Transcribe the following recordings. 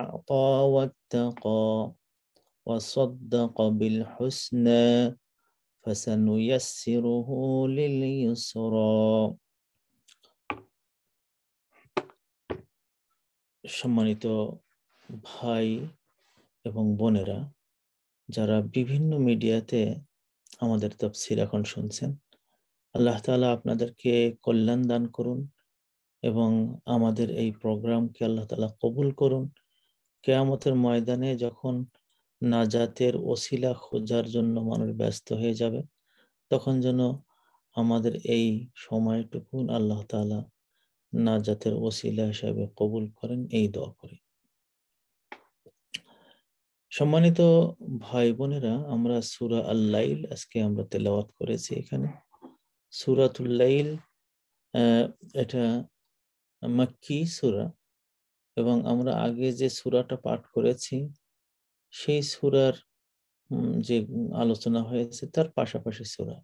أعطى واتقى وصدق بالحسنى فسنيسره لليسرى সম্মানিত ভাই এবং বোনেরা যারা বিভিন্ন মিডিয়াতে আমাদের তফসির এখন শুনছেন আল্লাহ তালা আপনাদেরকে কল্যাণ দান করুন এবং আমাদের এই প্রোগ্রামকে আল্লাহ তালা কবুল করুন কেয়ামতের ময়দানে যখন নাজাতের ওসিলা খোঁজার জন্য মানুষ ব্যস্ত হয়ে যাবে তখন যেন আমাদের এই সময়টুকু আল্লাহ তালা নাজাতের ওসিলা হিসাবে কবুল করেন এই দোয়া করে সম্মানিত ভাই বোনেরা আমরা সুরা আল্লাইল আজকে আমরা তেলাওয়াত করেছি এখানে সুরাতুল্লাইল এটা মাক্কি সুরা এবং আমরা আগে যে সুরাটা পাঠ করেছি সেই সুরার যে আলোচনা হয়েছে তার পাশাপাশি সুরা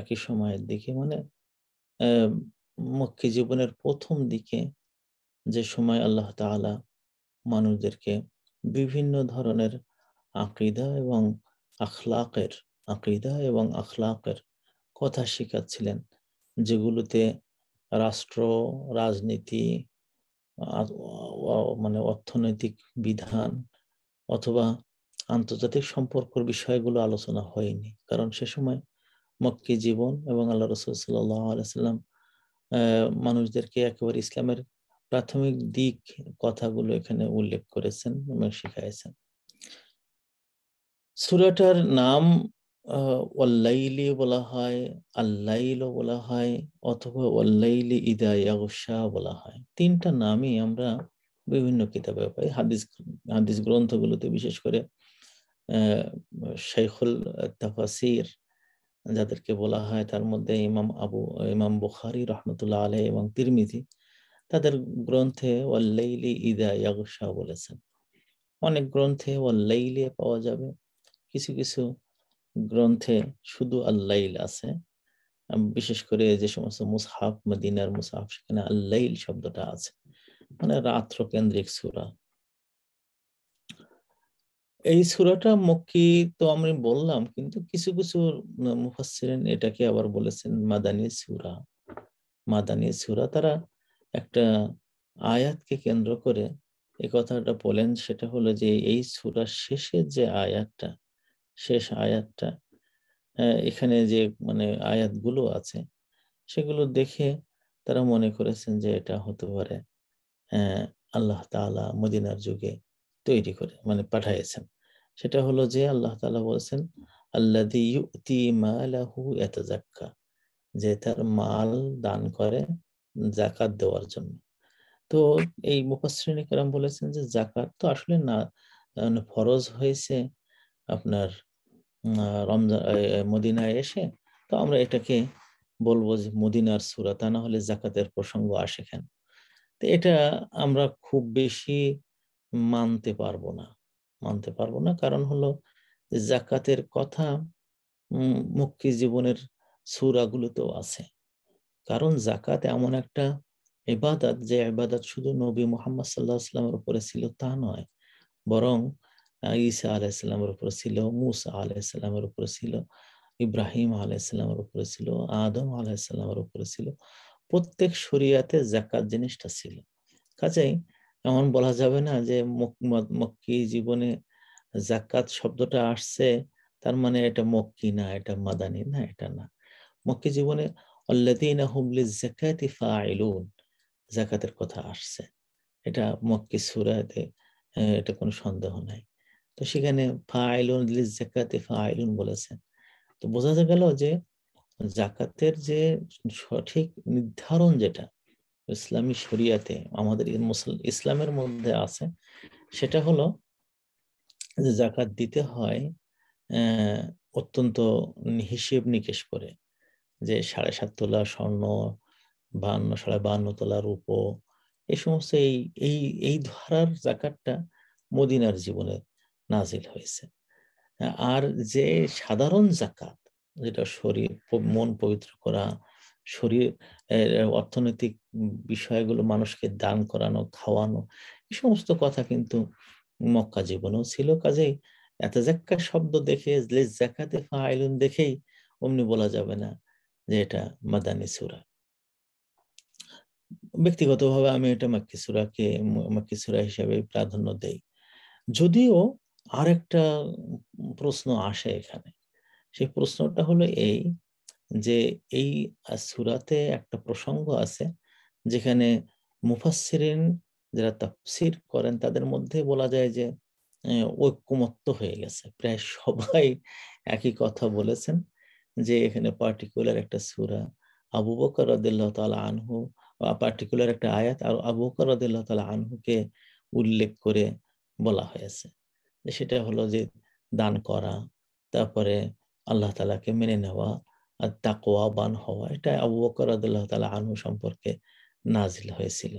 একই সময়ের দিকে মানে মক্ষী জীবনের প্রথম দিকে যে সময় আল্লাহ তালা মানুষদেরকে বিভিন্ন ধরনের আকৃদা এবং আখলাকের আকৃদা এবং আখলাকের কথা শিখাচ্ছিলেন যেগুলোতে রাষ্ট্র রাজনীতি মানে অর্থনৈতিক বিধান অথবা আন্তর্জাতিক সম্পর্কর বিষয়গুলো আলোচনা হয়নি কারণ সে সময় মক্কি জীবন এবং আল্লাহ রসুল সাল্লাম মানুষদেরকে একেবারে ইসলামের প্রাথমিক দিক কথাগুলো এখানে উল্লেখ করেছেন এবং শিখাইছেন সুরাটার নাম ওয়াল্লাইলি বলা হয় আল্লাইল বলা হয় অথবা ওয়াল্লাইলি ইদা ইয়াগশা বলা হয় তিনটা নামই আমরা বিভিন্ন কিতাবে পাই হাদিস হাদিস গ্রন্থগুলোতে বিশেষ করে শেখুল তাফাসির যাদেরকে বলা হয় তার মধ্যে ইমাম আবু ইমাম বুখারি রহমতুল্লাহ আলহ এবং তিরমিজি তাদের গ্রন্থে ওয়াল্লাইলি ইদা ইয়াগশা বলেছেন অনেক গ্রন্থে ওয়াল্লাইলি পাওয়া যাবে কিছু কিছু গ্রন্থে শুধু আল্লাইল আছে বিশেষ করে যে সমস্ত মুসাফ মদিনার মুসাফ সেখানে আল্লাইল শব্দটা আছে মানে রাত্র কেন্দ্রিক সুরা এই সুরাটা মক্কি তো আমি বললাম কিন্তু কিছু কিছু মুফাসসিরিন এটাকে আবার বলেছেন মাদানী সুরা মাদানী সুরা তারা একটা আয়াতকে কেন্দ্র করে এ কথাটা বলেন সেটা হলো যে এই সুরার শেষের যে আয়াতটা শেষ আয়াতটা এখানে যে মানে আয়াতগুলো আছে সেগুলো দেখে তারা মনে করেছেন যে এটা হতে পারে আল্লাহ তালা মদিনার যুগে তৈরি করে মানে পাঠাইয়েছেন সেটা হলো যে আল্লাহ তালা বলছেন আল্লাহ এত জাক্কা যে তার মাল দান করে জাকাত দেওয়ার জন্য তো এই মুখশ্রেণী কেরাম বলেছেন যে জাকাত তো আসলে না মানে ফরজ হয়েছে আপনার রমজান মদিনায় এসে তো আমরা এটাকে বলবো যে মদিনার সুরা তা না হলে জাকাতের প্রসঙ্গ আসে কেন তো এটা আমরা খুব বেশি মানতে পারবো না মানতে পারবো না কারণ হলো জাকাতের কথা মুক্তি জীবনের সুরাগুলোতেও আছে কারণ জাকাত এমন একটা এবাদাত যে এবাদাত শুধু নবী মোহাম্মদ সাল্লাহ আসলামের উপরে ছিল তা নয় বরং ঈসা আলাইসাল্লামের উপরে ছিল মুসা আলাইসাল্লামের উপরে ছিল ইব্রাহিম আলাইসাল্লামের উপরে ছিল আদম আলাইসাল্লামের উপরে ছিল প্রত্যেক শরিয়াতে জাকাত জিনিসটা ছিল কাজেই এমন বলা যাবে না যে মক্কি জীবনে জাকাত শব্দটা আসছে তার মানে এটা মক্কি না এটা মাদানি না এটা না মক্কি জীবনে হুমলি জাকাতের কথা আসছে এটা মক্কি সুরাতে এটা কোনো সন্দেহ নাই তো সেখানে ফাইলুন জাকাতে ফাইলুন বলেছেন তো বোঝা গেল যে জাকাতের যে সঠিক নির্ধারণ যেটা ইসলামী শরিয়াতে আমাদের ইসলামের মধ্যে আছে সেটা হলো যে জাকাত দিতে হয় অত্যন্ত হিসেব নিকেশ করে যে সাড়ে সাত তোলা স্বর্ণ বান্ন সাড়ে বান্ন তোলা রূপ এই সমস্ত এই এই এই ধারার জাকাতটা মদিনার জীবনের নাজিল হয়েছে আর যে সাধারণ জাকাত যেটা শরীর মন পবিত্র করা শরীর অর্থনৈতিক বিষয়গুলো মানুষকে দান করানো খাওয়ানো এই সমস্ত কথা কিন্তু মক্কা জীবনেও ছিল কাজেই এত জাক্কা শব্দ দেখে লেজ জাকাতে আইলুন দেখেই অমনি বলা যাবে না যে এটা মাদানি সুরা ব্যক্তিগতভাবে আমি এটা মাক্কি কে মাক্কি সুরা প্রাধান্য দেই যদিও আর একটা প্রশ্ন আসে এখানে সেই প্রশ্নটা হলো এই যে এই সুরাতে একটা প্রসঙ্গ আছে যেখানে মুফাসসিরিন যারা তাফসির করেন তাদের মধ্যে বলা যায় যে ঐক্যমত্য হয়ে গেছে প্রায় সবাই একই কথা বলেছেন যে এখানে পার্টিকুলার একটা সুরা আবু বকর রদুল্লাহ তালা আনহু পার্টিকুলার একটা আয়াত আর আবু বকর রদুল্লাহ আনহুকে উল্লেখ করে বলা হয়েছে সেটা হলো যে দান করা তারপরে আল্লাহ তালাকে মেনে নেওয়া আর তাকোয়া বান হওয়া এটা আবু বকর আদুল্লাহ তালা আনু সম্পর্কে নাজিল হয়েছিল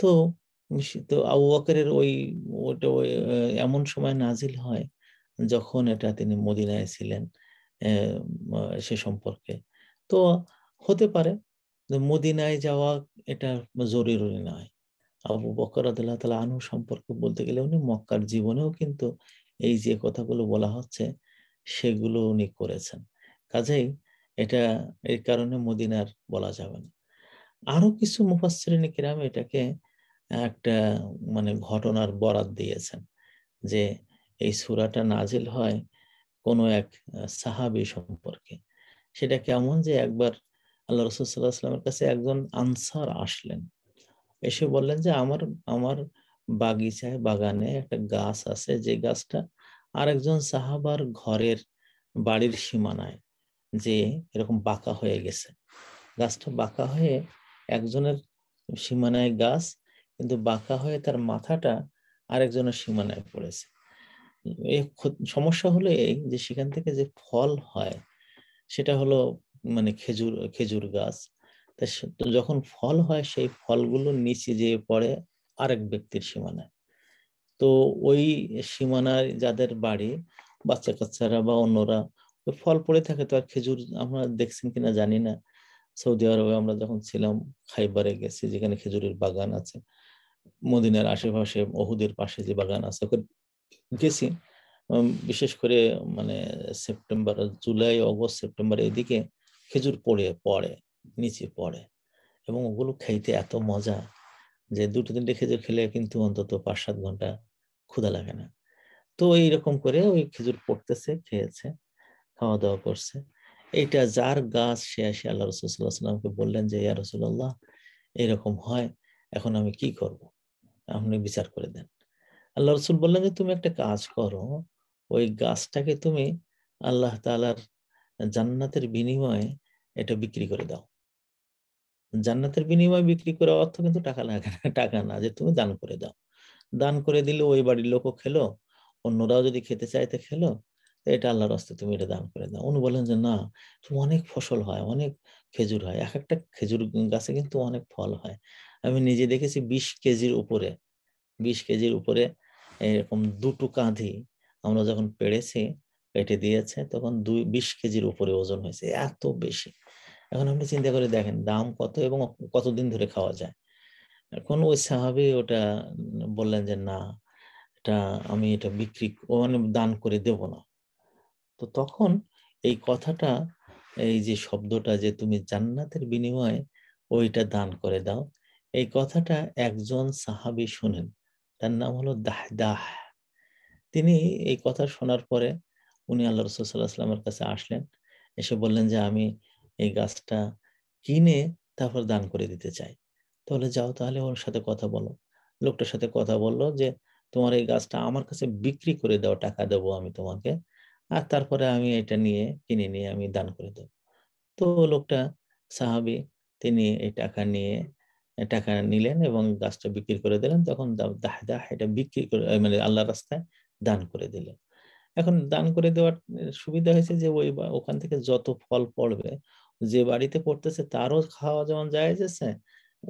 তো তো আবু বকরের ওই ওটা ওই এমন সময় নাজিল হয় যখন এটা তিনি মদিনায় ছিলেন সে সম্পর্কে তো হতে পারে মদিনায় যাওয়া এটা জরুরি নয় আবু বকর আদাল্লাহ তালা আনু সম্পর্কে বলতে গেলে উনি মক্কার জীবনেও কিন্তু এই যে কথাগুলো বলা হচ্ছে সেগুলো উনি করেছেন কাজেই এটা এই কারণে মদিনার বলা যাবে না আরো কিছু মুফাসরিনী কিরাম এটাকে একটা মানে ঘটনার বরাত দিয়েছেন যে এই সুরাটা নাজিল হয় কোনো এক সাহাবি সম্পর্কে সেটা কেমন যে একবার আল্লাহ রসুল্লাহামের কাছে একজন আনসার আসলেন এসে বললেন যে আমার আমার বাগিচায় বাগানে একটা গাছ আছে যে গাছটা আরেকজন সাহাবার ঘরের বাড়ির সীমানায় যে এরকম বাঁকা হয়ে গেছে গাছটা বাঁকা হয়ে একজনের সীমানায় গাছ কিন্তু বাঁকা হয়ে তার মাথাটা আরেকজনের সীমানায় পড়েছে এই সমস্যা হলো এই যে সেখান থেকে যে ফল হয় সেটা হলো মানে খেজুর খেজুর গাছ যখন ফল হয় সেই ফলগুলো নিচে যেয়ে পড়ে আরেক ব্যক্তির সীমানায় তো ওই সীমানায় যাদের বাড়ি বাচ্চা কাচ্চারা বা অন্যরা ওই ফল পড়ে থাকে তো আর খেজুর আমরা দেখছেন কিনা জানি না সৌদি আরবে আমরা যখন ছিলাম খাইবারে গেছি যেখানে খেজুরের বাগান আছে মদিনার আশেপাশে অহুদের পাশে যে বাগান আছে ওকে গেছি বিশেষ করে মানে সেপ্টেম্বর জুলাই অগস্ট সেপ্টেম্বর এদিকে খেজুর পড়ে পড়ে নিচে পড়ে এবং ওগুলো খাইতে এত মজা যে দুটো তিনটে খেজুর খেলে কিন্তু অন্তত পাঁচ সাত ঘন্টা ক্ষুধা লাগে না তো এইরকম করে ওই খেজুর পড়তেছে খেয়েছে খাওয়া দাওয়া করছে এইটা যার গাছ সে আসে আল্লাহ রসুল্লাহামকে বললেন যে ইয়া রসুল্লাহ এরকম হয় এখন আমি কি করব আপনি বিচার করে দেন আল্লাহ রসুল বললেন যে তুমি একটা কাজ করো ওই গাছটাকে তুমি আল্লাহ তালার জান্নাতের বিনিময়ে এটা বিক্রি করে দাও জান্নাতের বিনিময় বিক্রি করে অর্থ কিন্তু টাকা না টাকা না যে তুমি দান করে দাও দান করে দিলে ওই বাড়ির লোকও খেলো অন্যরাও যদি খেতে চাইতে খেলো এটা আল্লাহর হস্তে তুমি এটা দান করে দাও উনি বলেন যে না তুমি অনেক ফসল হয় অনেক খেজুর হয় এক একটা খেজুর গাছে কিন্তু অনেক ফল হয় আমি নিজে দেখেছি বিশ কেজির উপরে বিশ কেজির উপরে এরকম দুটো কাঁধি আমরা যখন পেড়েছি পেটে দিয়েছে তখন দুই বিশ কেজির উপরে ওজন হয়েছে এত বেশি এখন আপনি চিন্তা করে দেখেন দাম কত এবং কতদিন ধরে খাওয়া যায় এখন ওই সাহাবি ওটা বললেন যে না এটা আমি এটা বিক্রি মানে দান করে দেব না তো তখন এই কথাটা এই যে শব্দটা যে তুমি জান্নাতের বিনিময়ে ওইটা দান করে দাও এই কথাটা একজন সাহাবি শোনেন তার নাম হলো দাহ তিনি এই কথা শোনার পরে উনি আল্লাহ রসুল্লাহ আসলামের কাছে আসলেন এসে বললেন যে আমি এই গাছটা কিনে তারপর দান করে দিতে চাই তাহলে যাও তাহলে ওর সাথে কথা বলো লোকটার সাথে কথা বললো যে তোমার এই গাছটা আমার কাছে বিক্রি করে দাও টাকা দেবো আমি তোমাকে আর তারপরে আমি এটা নিয়ে কিনে নিয়ে আমি দান করে দেব তো লোকটা সাহাবি তিনি এই টাকা নিয়ে টাকা নিলেন এবং গাছটা বিক্রি করে দিলেন তখন দাহদাহ এটা বিক্রি করে মানে আল্লাহ রাস্তায় দান করে দিলেন এখন দান করে দেওয়ার সুবিধা হয়েছে যে ওই ওখান থেকে যত ফল পড়বে যে বাড়িতে পড়তেছে তারও খাওয়া যেমন জায়েজ আছে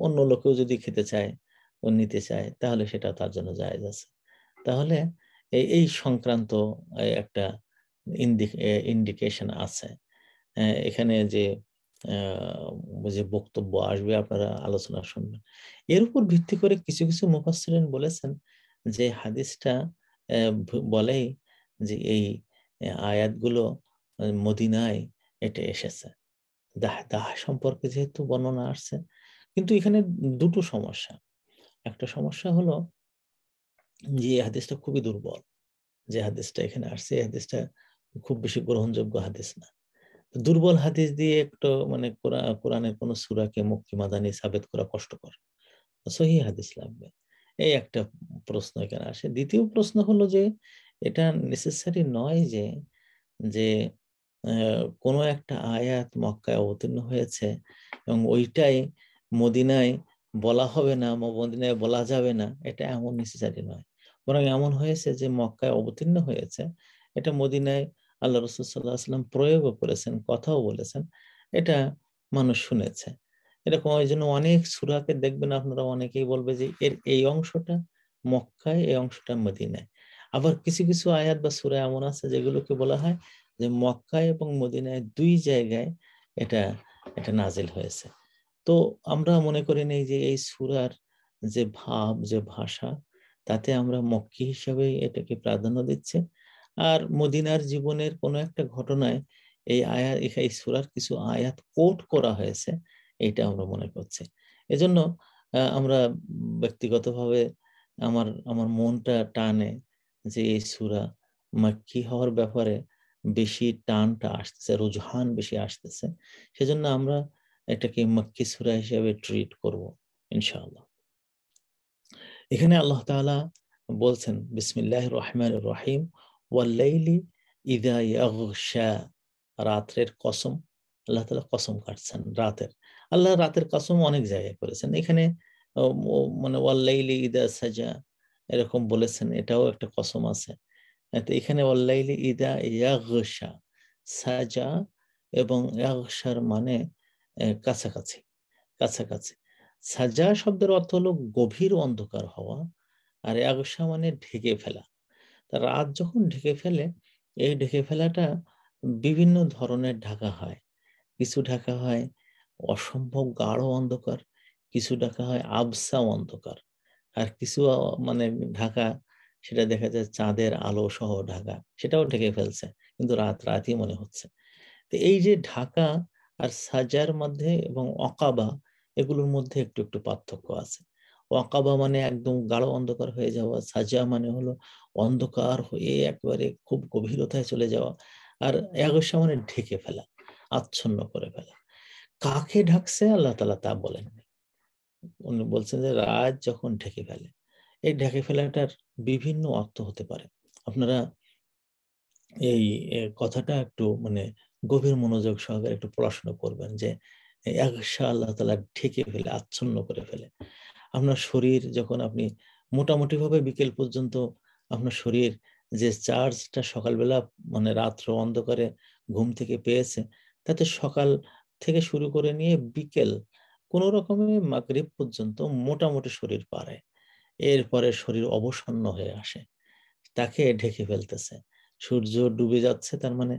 অন্য লোকেও যদি খেতে চায় ও নিতে চায় তাহলে সেটা তার জন্য জায়েজ আছে তাহলে এই সংক্রান্ত একটা ইন্ডিকেশন আছে এখানে যে যে বক্তব্য আসবে আপনারা আলোচনা শুনবেন এর উপর ভিত্তি করে কিছু কিছু মুফাসসিরিন বলেছেন যে হাদিসটা বলেই যে এই আয়াতগুলো মদিনায় এটা এসেছে দাহ দাহ সম্পর্কে যেহেতু বর্ণনা আসছে কিন্তু এখানে দুটো সমস্যা একটা সমস্যা হলো যে হাদিসটা খুবই দুর্বল যে হাদিসটা এখানে আসছে এই হাদিসটা খুব বেশি গ্রহণযোগ্য হাদিস না দুর্বল হাদিস দিয়ে একটু মানে কোরআনের কোনো সুরাকে মুক্তি মাদানি সাবেত করা কষ্টকর সহি হাদিস লাগবে এই একটা প্রশ্ন এখানে আসে দ্বিতীয় প্রশ্ন হলো যে এটা নেসেসারি নয় যে যে কোনো একটা আয়াত মক্কায় অবতীর্ণ হয়েছে এবং ওইটাই মদিনায় বলা হবে না মদিনায় বলা যাবে না এটা এমন নেসেসারি নয় বরং এমন হয়েছে যে মক্কায় অবতীর্ণ হয়েছে এটা মদিনায় আল্লাহ রসুল সাল্লাহ সাল্লাম প্রয়োগও করেছেন কথাও বলেছেন এটা মানুষ শুনেছে এরকম ওই জন্য অনেক সুরাকে দেখবেন আপনারা অনেকেই বলবে যে এর এই অংশটা মক্কায় এই অংশটা মদিনায় আবার কিছু কিছু আয়াত বা সুরা এমন আছে যেগুলোকে বলা হয় যে মক্কা এবং মদিনায় দুই জায়গায় এটা এটা নাজিল হয়েছে তো আমরা মনে করি নেই যে এই সুরার যে ভাব যে ভাষা তাতে আমরা মক্কি হিসাবে এটাকে প্রাধান্য দিচ্ছে আর মদিনার জীবনের কোনো একটা ঘটনায় এই আয়াত এই সুরার কিছু আয়াত কোট করা হয়েছে এটা আমরা মনে করছি এজন্য আমরা ব্যক্তিগতভাবে আমার আমার মনটা টানে যে এই সুরা মাক্কি হওয়ার ব্যাপারে বেশি টানটা আসতেছে রুজহান বেশি আসতেছে সেজন্য আমরা এটাকে মক্কি সুরা হিসেবে ট্রিট করব ইনশাআল্লাহ এখানে আল্লাহ তালা বলছেন বিসমিল্লাহ রহমান রহিম ওয়াল্লাইলি ইদা ইয়াগশা রাত্রের কসম আল্লাহ তালা কসম কাটছেন রাতের আল্লাহ রাতের কসম অনেক জায়গায় করেছেন এখানে মানে ওয়াল্লাইলি ইদা সাজা এরকম বলেছেন এটাও একটা কসম আছে এখানে অল্লাইলি ইদা ইয়াগসা সাজা এবং ইয়াগসার মানে কাছাকাছি কাছাকাছি সাজা শব্দের অর্থ হলো গভীর অন্ধকার হওয়া আর ইয়াগসা মানে ঢেকে ফেলা তা রাত যখন ঢেকে ফেলে এই ঢেকে ফেলাটা বিভিন্ন ধরনের ঢাকা হয় কিছু ঢাকা হয় অসম্ভব গাঢ় অন্ধকার কিছু ঢাকা হয় আবসা অন্ধকার আর কিছু মানে ঢাকা সেটা দেখা যায় চাঁদের আলো সহ ঢাকা সেটাও ঢেকে ফেলছে কিন্তু রাত রাতই মনে হচ্ছে তো এই যে ঢাকা আর সাজার মধ্যে এবং অকাবা এগুলোর মধ্যে একটু একটু পার্থক্য আছে অকাবা মানে একদম গাঢ় অন্ধকার হয়ে যাওয়া সাজা মানে হলো অন্ধকার হয়ে একবারে খুব গভীরতায় চলে যাওয়া আর এগোসা মানে ঢেকে ফেলা আচ্ছন্ন করে ফেলা কাকে ঢাকছে আল্লাহ তালা তা বলেননি উনি বলছেন যে রাত যখন ঢেকে ফেলে এই ঢেকে ফেলাটার বিভিন্ন অর্থ হতে পারে আপনারা এই কথাটা একটু মানে গভীর মনোযোগ সহকারে একটু পড়াশোনা করবেন যে একশা আল্লাহ তালা ঢেকে ফেলে আচ্ছন্ন করে ফেলে আপনার শরীর যখন আপনি মোটামুটি ভাবে বিকেল পর্যন্ত আপনার শরীর যে চার্জটা সকালবেলা মানে রাত্র অন্ধকারে ঘুম থেকে পেয়েছে তাতে সকাল থেকে শুরু করে নিয়ে বিকেল কোনো রকমে মাগরীব পর্যন্ত মোটামুটি শরীর পারে এরপরে শরীর অবসন্ন হয়ে আসে তাকে ঢেকে ফেলতেছে সূর্য ডুবে যাচ্ছে তার মানে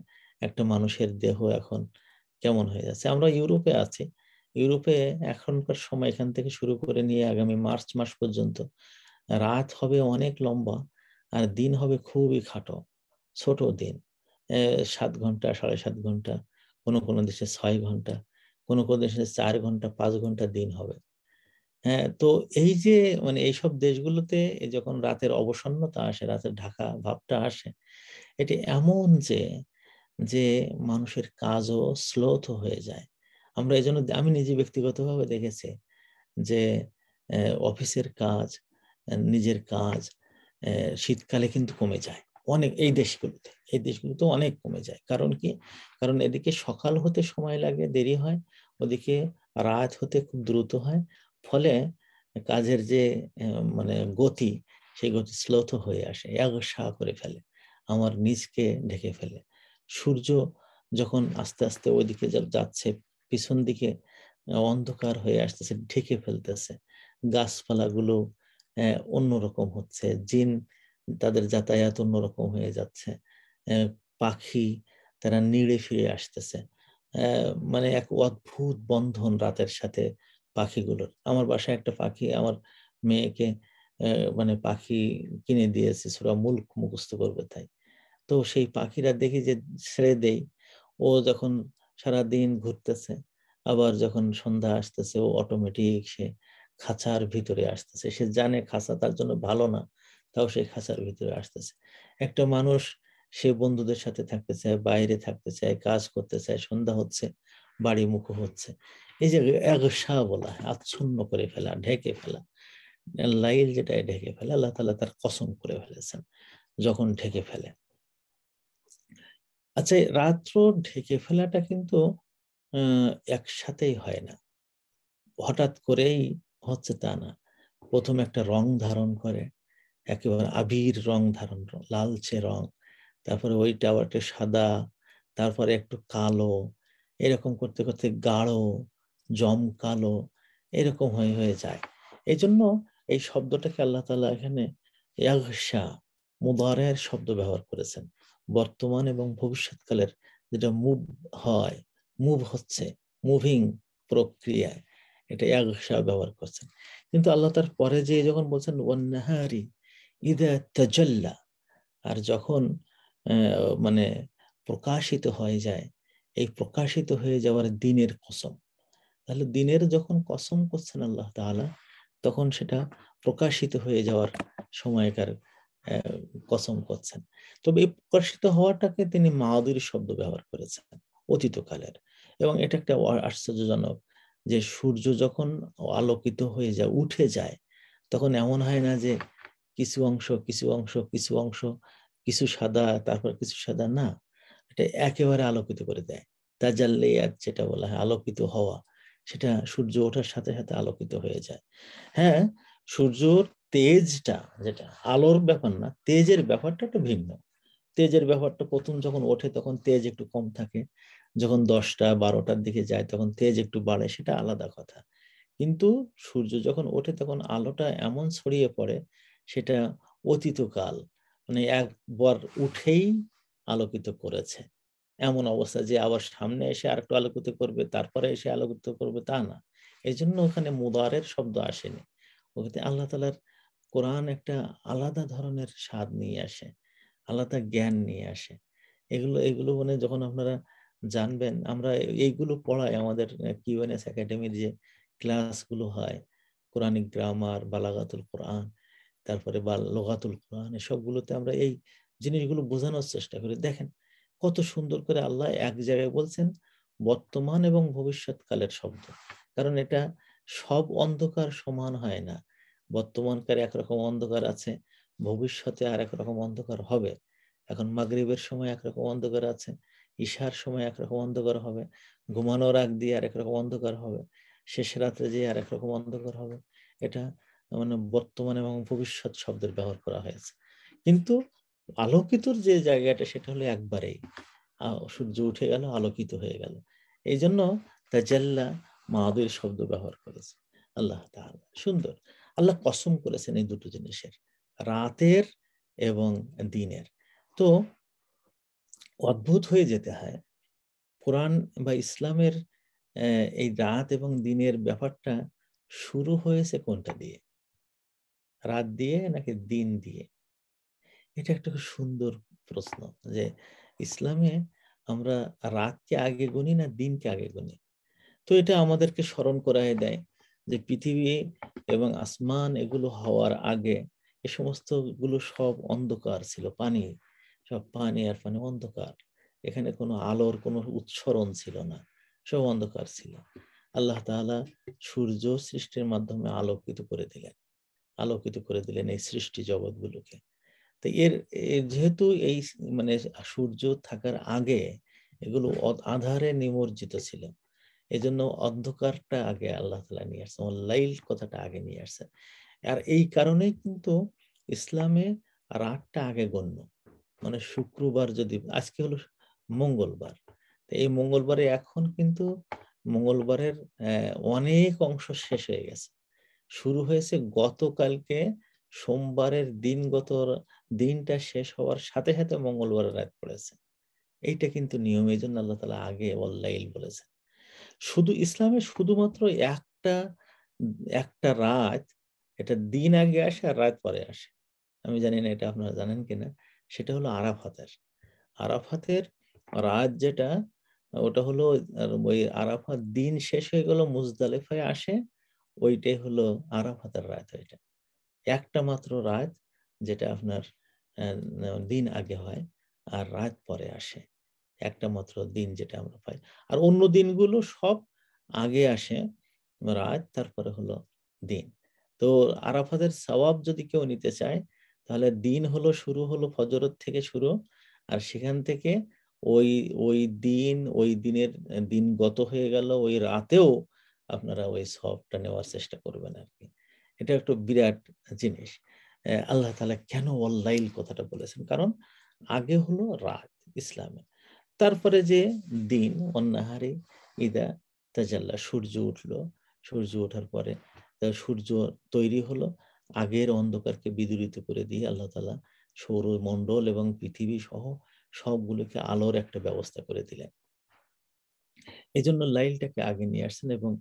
একটা মানুষের দেহ এখন কেমন হয়ে যাচ্ছে আমরা ইউরোপে আছি ইউরোপে এখনকার সময় এখান থেকে শুরু করে নিয়ে আগামী মার্চ মাস পর্যন্ত রাত হবে অনেক লম্বা আর দিন হবে খুবই খাটো ছোট দিন সাত ঘন্টা সাড়ে সাত ঘন্টা কোনো কোনো দেশে ছয় ঘন্টা কোনো কোনো দেশে চার ঘন্টা পাঁচ ঘন্টা দিন হবে হ্যাঁ তো এই যে মানে এইসব দেশগুলোতে যখন রাতের অবসন্নতা আসে রাতের ঢাকা ভাবটা আসে এটি এমন যে যে মানুষের কাজও স্লোথ হয়ে যায় আমরা এই জন্য আমি নিজে ব্যক্তিগতভাবে দেখেছি যে অফিসের কাজ নিজের কাজ শীতকালে কিন্তু কমে যায় অনেক এই দেশগুলোতে এই দেশগুলোতে অনেক কমে যায় কারণ কি কারণ এদিকে সকাল হতে সময় লাগে দেরি হয় ওদিকে রাত হতে খুব দ্রুত হয় ফলে কাজের যে মানে গতি সেই গতি শ্লোথ হয়ে আসে একসা করে ফেলে আমার নিজকে ঢেকে ফেলে সূর্য যখন আস্তে আস্তে ওইদিকে যাচ্ছে পিছন দিকে অন্ধকার হয়ে আসতেছে ঢেকে ফেলতেছে গাছপালাগুলো অন্যরকম হচ্ছে জিন তাদের যাতায়াত অন্যরকম হয়ে যাচ্ছে পাখি তারা নিড়ে ফিরে আসতেছে মানে এক অদ্ভুত বন্ধন রাতের সাথে পাখিগুলোর আমার বাসায় একটা পাখি আমার মেয়েকে মানে পাখি কিনে দিয়েছে সুরা মুল্ক মুখস্থ করবে তাই তো সেই পাখিরা দেখি যে ছেড়ে দেই ও যখন সারা দিন ঘুরতেছে আবার যখন সন্ধ্যা আসতেছে ও অটোমেটিক সে খাঁচার ভিতরে আসতেছে সে জানে খাঁচা তার জন্য ভালো না তাও সে খাঁচার ভিতরে আসতেছে একটা মানুষ সে বন্ধুদের সাথে থাকতে চায় বাইরে থাকতে চায় কাজ করতে চায় সন্ধ্যা হচ্ছে বাড়ি মুখ হচ্ছে এই যে একসা বলা আচ্ছন্ন করে ফেলা ঢেকে ফেলা লাইল যেটা ঢেকে ফেলে আল্লাহ তালা তার কসম করে ফেলেছেন যখন ঢেকে ফেলে আচ্ছা রাত্র ঢেকে ফেলাটা কিন্তু একসাথেই হয় না হঠাৎ করেই হচ্ছে তা না প্রথম একটা রং ধারণ করে একেবারে আবির রং ধারণ লালচে রং তারপরে ওই টাওয়ারটা সাদা তারপরে একটু কালো এরকম করতে করতে গাঢ় জমকালো এরকম হয়ে হয়ে যায় এই জন্য এই শব্দটাকে আল্লাহ তালা এখানে মুদারের শব্দ ব্যবহার করেছেন বর্তমান এবং ভবিষ্যৎকালের যেটা মুভ হয় মুভ হচ্ছে মুভিং প্রক্রিয়ায় এটা একসা ব্যবহার করছেন কিন্তু আল্লাহ তার পরে যে যখন বলছেন ওয়ান্নাহারি ঈদ তাজাল্লা আর যখন মানে প্রকাশিত হয়ে যায় এই প্রকাশিত হয়ে যাওয়ার দিনের কসম তাহলে দিনের যখন কসম করছেন আল্লাহ তালা তখন সেটা প্রকাশিত হয়ে যাওয়ার সময়কার কসম করছেন তবে এই প্রকাশিত হওয়াটাকে তিনি মাওদির শব্দ ব্যবহার করেছেন অতীতকালের এবং এটা একটা আশ্চর্যজনক যে সূর্য যখন আলোকিত হয়ে যায় উঠে যায় তখন এমন হয় না যে কিছু অংশ কিছু অংশ কিছু অংশ কিছু সাদা তারপর কিছু সাদা না এটা একেবারে আলোকিত করে দেয় তাজাল্লিয়াত যেটা বলা হয় আলোকিত হওয়া সেটা সূর্য ওঠার সাথে সাথে আলোকিত হয়ে যায় হ্যাঁ সূর্যর তেজটা যেটা আলোর ব্যাপার না তেজের ব্যাপারটা একটু ভিন্ন তেজের ব্যাপারটা প্রথম যখন ওঠে তখন তেজ একটু কম থাকে যখন দশটা বারোটার দিকে যায় তখন তেজ একটু বাড়ে সেটা আলাদা কথা কিন্তু সূর্য যখন ওঠে তখন আলোটা এমন ছড়িয়ে পড়ে সেটা অতীতকাল মানে একবার উঠেই আলোকিত করেছে এমন অবস্থা যে আবার সামনে এসে আর একটু আলোকিত করবে তারপরে এসে আলোকিত করবে তা না এই জন্য ওখানে মুদারের শব্দ আসেনি ওখানে আল্লাহ তালার কোরআন একটা আলাদা ধরনের স্বাদ নিয়ে আসে আলাদা জ্ঞান নিয়ে আসে এগুলো এগুলো মানে যখন আপনারা জানবেন আমরা এইগুলো পড়াই আমাদের কিউএনএস একাডেমির যে ক্লাসগুলো হয় কোরআনিক গ্রামার বালাগাতুল কোরআন তারপরে বা লোগাতুল কোরআন এসবগুলোতে আমরা এই জিনিসগুলো বোঝানোর চেষ্টা করি দেখেন কত সুন্দর করে আল্লাহ এক জায়গায় বলছেন বর্তমান এবং ভবিষ্যৎকালের শব্দ কারণ এটা সব অন্ধকার সমান হয় না বর্তমানকার একরকম অন্ধকার আছে ভবিষ্যতে আর একরকম অন্ধকার হবে এখন মাগরীবের সময় একরকম অন্ধকার আছে ঈশার সময় একরকম অন্ধকার হবে ঘুমানোর আগ দিয়ে আর একরকম অন্ধকার হবে শেষ রাত্রে যে আর একরকম অন্ধকার হবে এটা মানে বর্তমান এবং ভবিষ্যৎ শব্দের ব্যবহার করা হয়েছে কিন্তু আলোকিতর যে জায়গাটা সেটা হলো একবারেই সূর্য উঠে গেল আলোকিত হয়ে গেল এই জন্য তাজাল্লা মাদের শব্দ ব্যবহার করেছে আল্লাহ তাহলে সুন্দর আল্লাহ কসম করেছেন এই দুটো জিনিসের রাতের এবং দিনের তো অদ্ভুত হয়ে যেতে হয় কোরআন বা ইসলামের এই রাত এবং দিনের ব্যাপারটা শুরু হয়েছে কোনটা দিয়ে রাত দিয়ে নাকি দিন দিয়ে এটা একটা সুন্দর প্রশ্ন যে ইসলামে আমরা রাতকে আগে গুনি না দিনকে আগে গুনি তো এটা আমাদেরকে স্মরণ করা দেয় যে পৃথিবী এবং আসমান এগুলো হওয়ার আগে এ সমস্ত গুলো সব অন্ধকার ছিল পানি সব পানি আর পানি অন্ধকার এখানে কোনো আলোর কোনো উৎসরণ ছিল না সব অন্ধকার ছিল আল্লাহ তালা সূর্য সৃষ্টির মাধ্যমে আলোকিত করে দিলেন আলোকিত করে দিলেন এই সৃষ্টি জগৎগুলোকে তো এর যেহেতু এই মানে সূর্য থাকার আগে এগুলো আধারে নিমজ্জিত ছিল এই জন্য অন্ধকারটা আগে আল্লাহ তালা নিয়ে আসছে লাইল কথাটা আগে নিয়ে আসছে আর এই কারণেই কিন্তু ইসলামে রাতটা আগে গণ্য মানে শুক্রবার যদি আজকে হলো মঙ্গলবার এই মঙ্গলবারে এখন কিন্তু মঙ্গলবারের অনেক অংশ শেষ হয়ে গেছে শুরু হয়েছে গতকালকে সোমবারের দিনগত দিনটা শেষ হওয়ার সাথে সাথে মঙ্গলবার রাত পড়েছে এইটা কিন্তু নিয়ম এই জন্য আল্লাহ তালা আগে অল্লাইল বলেছেন শুধু ইসলামে শুধুমাত্র একটা একটা রাত এটা দিন আগে আসে আর রাত পরে আসে আমি জানি না এটা আপনারা জানেন কিনা সেটা হলো আরাফাতের আরাফাতের রাত যেটা ওটা হলো ওই আরাফাত দিন শেষ হয়ে গেল মুজদালেফায় আসে ওইটাই হলো আরাফাতের রাত ওইটা একটা মাত্র রাত যেটা আপনার দিন আগে হয় আর রাত পরে আসে একটা মাত্র দিন যেটা আমরা পাই আর অন্য দিনগুলো সব আগে আসে রাত তারপরে হলো দিন তো আরাফাতের সওয়াব যদি কেউ নিতে চায় তাহলে দিন হলো শুরু হলো ফজরত থেকে শুরু আর সেখান থেকে ওই ওই দিন ওই দিনের দিন গত হয়ে গেল ওই রাতেও আপনারা ওই সবটা নেওয়ার চেষ্টা করবেন আর কি এটা একটু বিরাট জিনিস আল্লাহ তালা কেন অল্লাইল কথাটা বলেছেন কারণ আগে হলো রাত ইসলামে তারপরে যে দিন অন্যাহারে ইদা তাজাল্লা সূর্য উঠল সূর্য ওঠার পরে সূর্য তৈরি হলো আগের অন্ধকারকে বিদুরিত করে দিয়ে আল্লাহ তালা সৌরমণ্ডল এবং পৃথিবী সহ সবগুলোকে আলোর একটা ব্যবস্থা করে দিলেন এই জন্য লাইলটাকে আগে নিয়ে আসছেন এবং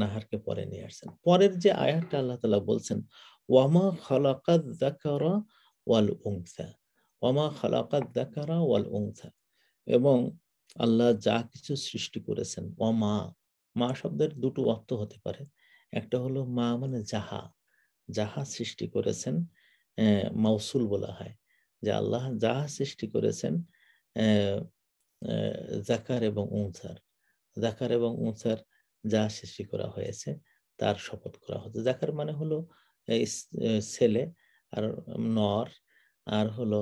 নাহারকে পরে নিয়ে আসছেন পরের যে আয়াতটা আল্লাহ তালা বলছেন ওয়ামা খালাকাত জাকারা ওয়াল উংসা ওয়ামা খালাকাত জাকারা ওয়াল উংসা এবং আল্লাহ যা কিছু সৃষ্টি করেছেন ওয়ামা মা শব্দের দুটো অর্থ হতে পারে একটা হলো মা মানে যাহা যাহা সৃষ্টি করেছেন মাউসুল বলা হয় যে আল্লাহ যাহা সৃষ্টি করেছেন জাকার এবং উনসার জাকার এবং উনসার যা সৃষ্টি করা হয়েছে তার শপথ করা হতো জাকার মানে হলো ছেলে আর নর আর হলো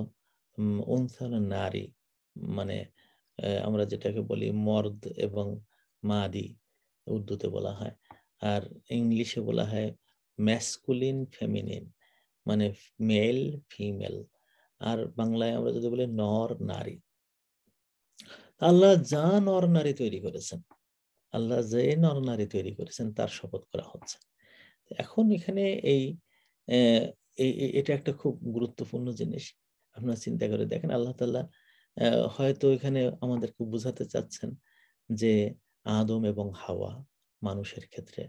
উনসা নারী মানে আমরা যেটাকে বলি মর্দ এবং মাদি উর্দুতে বলা হয় আর ইংলিশে বলা হয় ম্যাসকুলিন ফেমিনিন মানে মেল ফিমেল আর বাংলায় আমরা যদি বলি নর নারী আল্লাহ যা নর নারী তৈরি করেছেন আল্লাহ যে নর নারী তৈরি করেছেন তার শপথ করা হচ্ছে এখন এখানে এই এটা একটা খুব গুরুত্বপূর্ণ জিনিস আপনারা চিন্তা করে দেখেন আল্লাহ তাল্লাহ হয়তো এখানে আমাদেরকে বোঝাতে চাচ্ছেন যে আদম এবং হাওয়া মানুষের ক্ষেত্রে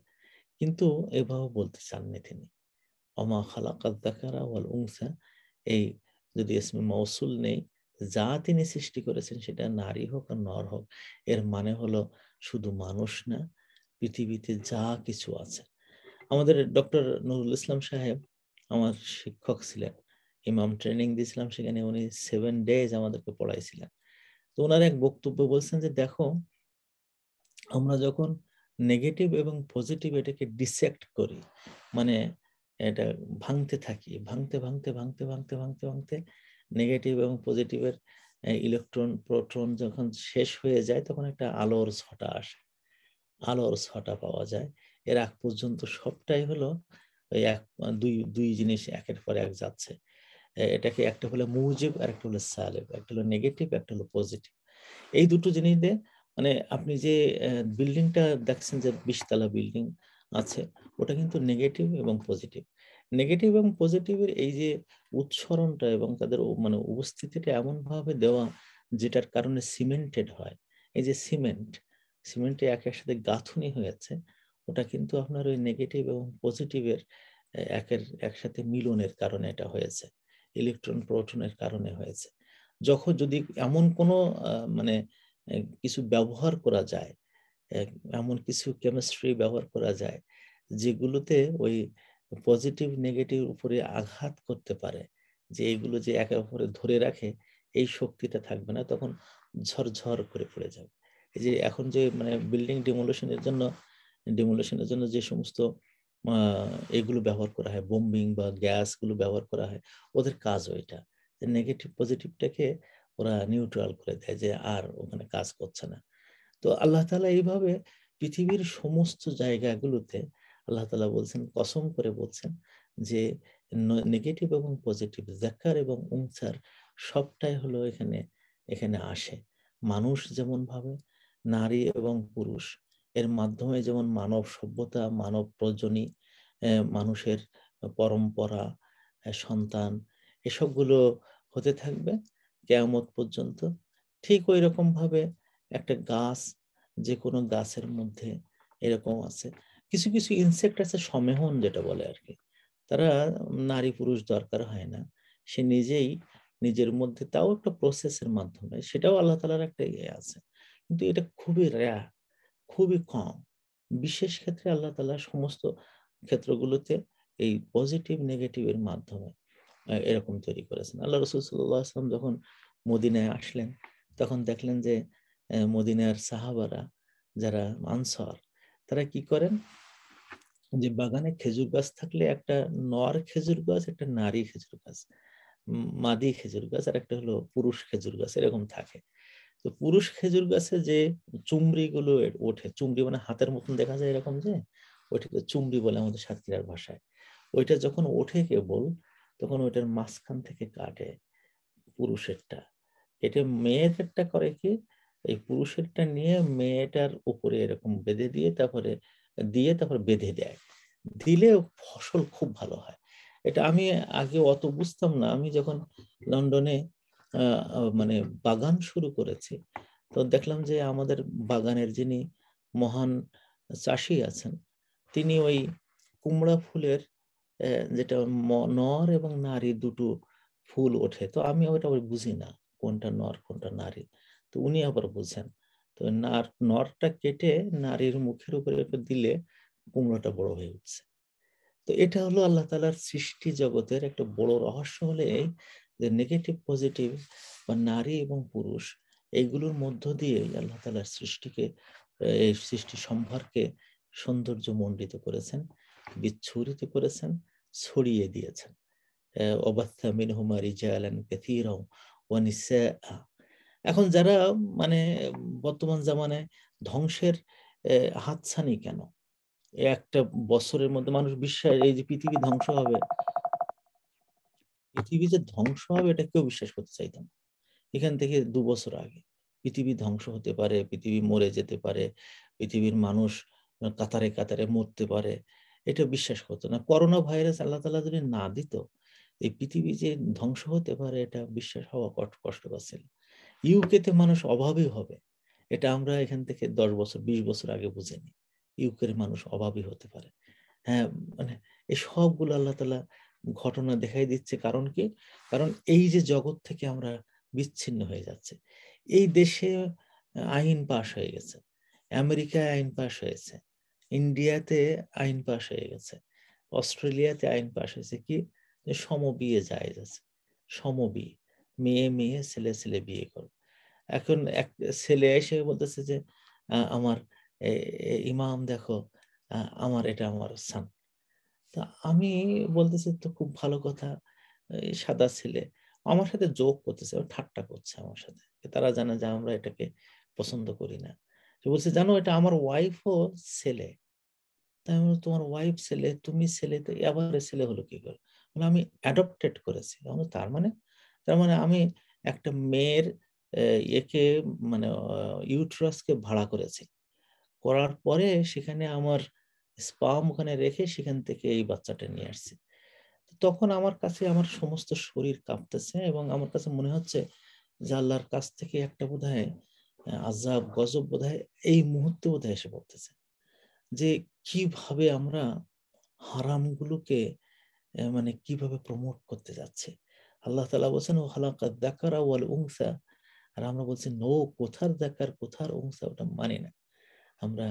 কিন্তু এভাবে বলতে চাননি তিনি অমা খালাকা উংসা এই যদি এসমে মৌসুল নেই যা তিনি সৃষ্টি করেছেন সেটা নারী হোক আর নর হোক এর মানে হলো শুধু মানুষ না পৃথিবীতে যা কিছু আছে আমাদের ডক্টর নুরুল ইসলাম সাহেব আমার শিক্ষক ছিলেন ইমাম ট্রেনিং দিয়েছিলাম সেখানে উনি সেভেন ডেজ আমাদেরকে পড়াইছিলেন তো ওনার এক বক্তব্য বলছেন যে দেখো আমরা যখন নেগেটিভ এবং পজিটিভ এটাকে ডিসেক্ট করি মানে এটা ভাঙতে থাকি ভাঙতে ভাঙতে ভাঙতে ভাঙতে ভাঙতে ভাঙতে নেগেটিভ এবং পজিটিভের ইলেকট্রন প্রোটন যখন শেষ হয়ে যায় তখন একটা আলোর ছটা আসে আলোর ছটা পাওয়া যায় এর আগ পর্যন্ত সবটাই হলো ওই এক দুই দুই জিনিস একের পর এক যাচ্ছে এটাকে একটা হলো মুজিব আর একটা হলো সালেব একটা হলো নেগেটিভ একটা হলো পজিটিভ এই দুটো জিনিস দিয়ে মানে আপনি যে বিল্ডিংটা দেখছেন যে বিশতলা বিল্ডিং আছে ওটা কিন্তু নেগেটিভ এবং পজিটিভ নেগেটিভ এবং পজিটিভের এই যে উৎসরণটা এবং তাদের মানে উপস্থিতিটা এমনভাবে দেওয়া যেটার কারণে সিমেন্টেড হয় এই যে সিমেন্ট সিমেন্টে একের সাথে গাঁথুনি হয়েছে ওটা কিন্তু আপনার ওই নেগেটিভ এবং পজিটিভের একের একসাথে মিলনের কারণে এটা হয়েছে ইলেকট্রন প্রোটনের কারণে হয়েছে যখন যদি এমন কোনো মানে কিছু ব্যবহার করা যায় এমন কিছু কেমিস্ট্রি ব্যবহার করা যায় যেগুলোতে ওই পজিটিভ নেগেটিভ উপরে আঘাত করতে পারে যে এগুলো যে একে অপরে ধরে রাখে এই শক্তিটা থাকবে না তখন ঝরঝর করে পড়ে যাবে এই যে এখন যে মানে বিল্ডিং ডিমোলেশনের জন্য ডিমোলেশনের জন্য যে সমস্ত এগুলো ব্যবহার করা হয় বোম্বিং বা গ্যাসগুলো ব্যবহার করা হয় ওদের কাজ ওইটা নেগেটিভ পজিটিভটাকে ওরা নিউট্রাল করে দেয় যে আর ওখানে কাজ করছে না তো আল্লাহ তালা এইভাবে পৃথিবীর সমস্ত জায়গাগুলোতে আল্লাহ তালা বলছেন কসম করে বলছেন যে নেগেটিভ এবং পজিটিভ জাকার এবং উংসার সবটাই হলো এখানে এখানে আসে মানুষ যেমন ভাবে নারী এবং পুরুষ এর মাধ্যমে যেমন মানব সভ্যতা মানব প্রজনী মানুষের পরম্পরা সন্তান এসবগুলো হতে থাকবে কেয়ামত পর্যন্ত ঠিক ওই ভাবে একটা গাছ যে কোনো গাছের মধ্যে এরকম আছে কিছু কিছু ইনসেক্ট আছে সমেহন যেটা বলে আর কি তারা নারী পুরুষ দরকার হয় না সে নিজেই নিজের মধ্যে তাও একটা প্রসেসের মাধ্যমে সেটাও আল্লাহ তালার একটা ইয়ে আছে কিন্তু এটা খুবই রেয়া খুবই কম বিশেষ ক্ষেত্রে আল্লাহ তালা সমস্ত ক্ষেত্রগুলোতে এই পজিটিভ নেগেটিভের মাধ্যমে এরকম তৈরি করেছেন আল্লাহ রসুল সাল্লাহ আসলাম যখন মদিনায় আসলেন তখন দেখলেন যে মদিনার সাহাবারা যারা মানসর তারা কি করেন যে বাগানে খেজুর গাছ থাকলে একটা নর খেজুর গাছ একটা নারী খেজুর গাছ মাদি খেজুর গাছ আর একটা হলো পুরুষ খেজুর গাছ এরকম থাকে তো পুরুষ খেজুর গাছে যে চুমড়ি গুলো ওঠে চুমড়ি মানে হাতের মতন দেখা যায় এরকম যে ওইটাকে চুমড়ি বলে আমাদের সাতক্ষীরার ভাষায় ওইটা যখন ওঠে কেবল তখন ওইটার মাঝখান থেকে কাটে পুরুষেরটা এটা মেয়েদেরটা করে কি এই পুরুষেরটা নিয়ে মেয়েটার উপরে এরকম বেঁধে দিয়ে তারপরে দিয়ে তারপরে বেঁধে দেয় দিলে ফসল খুব ভালো হয় এটা আমি আগে অত বুঝতাম না আমি যখন লন্ডনে মানে বাগান শুরু করেছি তো দেখলাম যে আমাদের বাগানের যিনি মহান চাষি আছেন তিনি ওই কুমড়া ফুলের যেটা নর এবং নারী দুটো ফুল ওঠে তো আমি ওটা বুঝি না কোনটা নর কোনটা নারী তো উনি আবার বুঝেন তো নার নরটা কেটে নারীর মুখের উপরে দিলে কুমড়োটা বড় হয়ে উঠছে তো এটা হলো আল্লাহ তালার সৃষ্টি জগতের একটা বড় রহস্য হলে এই যে নেগেটিভ পজিটিভ বা নারী এবং পুরুষ এগুলোর মধ্য দিয়ে আল্লাহ তালার সৃষ্টিকে এই সৃষ্টি সম্ভারকে সৌন্দর্য মণ্ডিত করেছেন বিচ্ছুরিত করেছেন ছড়িয়ে দিয়েছেন অবাস্থা মিনহুমা রিজালান কাসীরাও ওয়া এখন যারা মানে বর্তমান জামানে ধ্বংসের হাতছানি কেন একটা বছরের মধ্যে মানুষ বিশ্বাস এই যে পৃথিবী ধ্বংস হবে পৃথিবী যে ধ্বংস হবে এটা কেউ বিশ্বাস করতে চাইতাম না এখান থেকে দু বছর আগে পৃথিবী ধ্বংস হতে পারে পৃথিবী মরে যেতে পারে পৃথিবীর মানুষ কাতারে কাতারে মরতে পারে এটা বিশ্বাস করতো না করোনা ভাইরাস আল্লাহ তালা যদি না দিত এই পৃথিবী যে ধ্বংস হতে পারে এটা বিশ্বাস হওয়া কষ্ট পাচ্ছিল ইউকেতে মানুষ অভাবই হবে এটা আমরা এখান থেকে দশ বছর বিশ বছর আগে বুঝিনি ইউকের মানুষ অভাবই হতে পারে হ্যাঁ মানে এই সবগুলো আল্লাহ তালা ঘটনা দেখাই দিচ্ছে কারণ কি কারণ এই যে জগৎ থেকে আমরা বিচ্ছিন্ন হয়ে যাচ্ছে এই দেশে আইন পাশ হয়ে গেছে আমেরিকায় আইন পাশ হয়েছে ইন্ডিয়াতে আইন পাশ হয়ে গেছে অস্ট্রেলিয়াতে আইন পাশ হয়েছে কি সমবিয়ে যায় যাচ্ছে বিয়ে মেয়ে মেয়ে ছেলে ছেলে বিয়ে করবে এখন এক ছেলে এসে বলতেছে যে আমার ইমাম দেখো আমার এটা আমার স্থান তা আমি বলতেছি তো খুব ভালো কথা সাদা ছেলে আমার সাথে যোগ করতেছে ঠাট্টা করছে আমার সাথে তারা জানে যে আমরা এটাকে পছন্দ করি না বলছে জানো এটা আমার ওয়াইফও ছেলে তাই আমি তোমার ওয়াইফ ছেলে তুমি ছেলে তো এবারে ছেলে হলো কি করে মানে আমি অ্যাডপ্টেড করেছি তার মানে তার মানে আমি একটা মেয়ের একে মানে ইউট্রাসকে ভাড়া করেছি করার পরে সেখানে আমার স্পাম ওখানে রেখে সেখান থেকে এই বাচ্চাটা নিয়ে আসছে তখন আমার কাছে আমার সমস্ত শরীর কাঁপতেছে এবং আমার কাছে মনে হচ্ছে যে আল্লাহর কাছ থেকে একটা বোধ হয় আজাব গজব বোধ এই মুহূর্তে বোধ এসে পড়তেছে যে কিভাবে আমরা হারামগুলোকে মানে কিভাবে প্রমোট করতে যাচ্ছে আল্লাহ তালা বলছেন ও হালাকা দেখার ওয়াল উংসা আর আমরা বলছি নো কোথার দেখার কোথার উংসা ওটা মানি না আমরা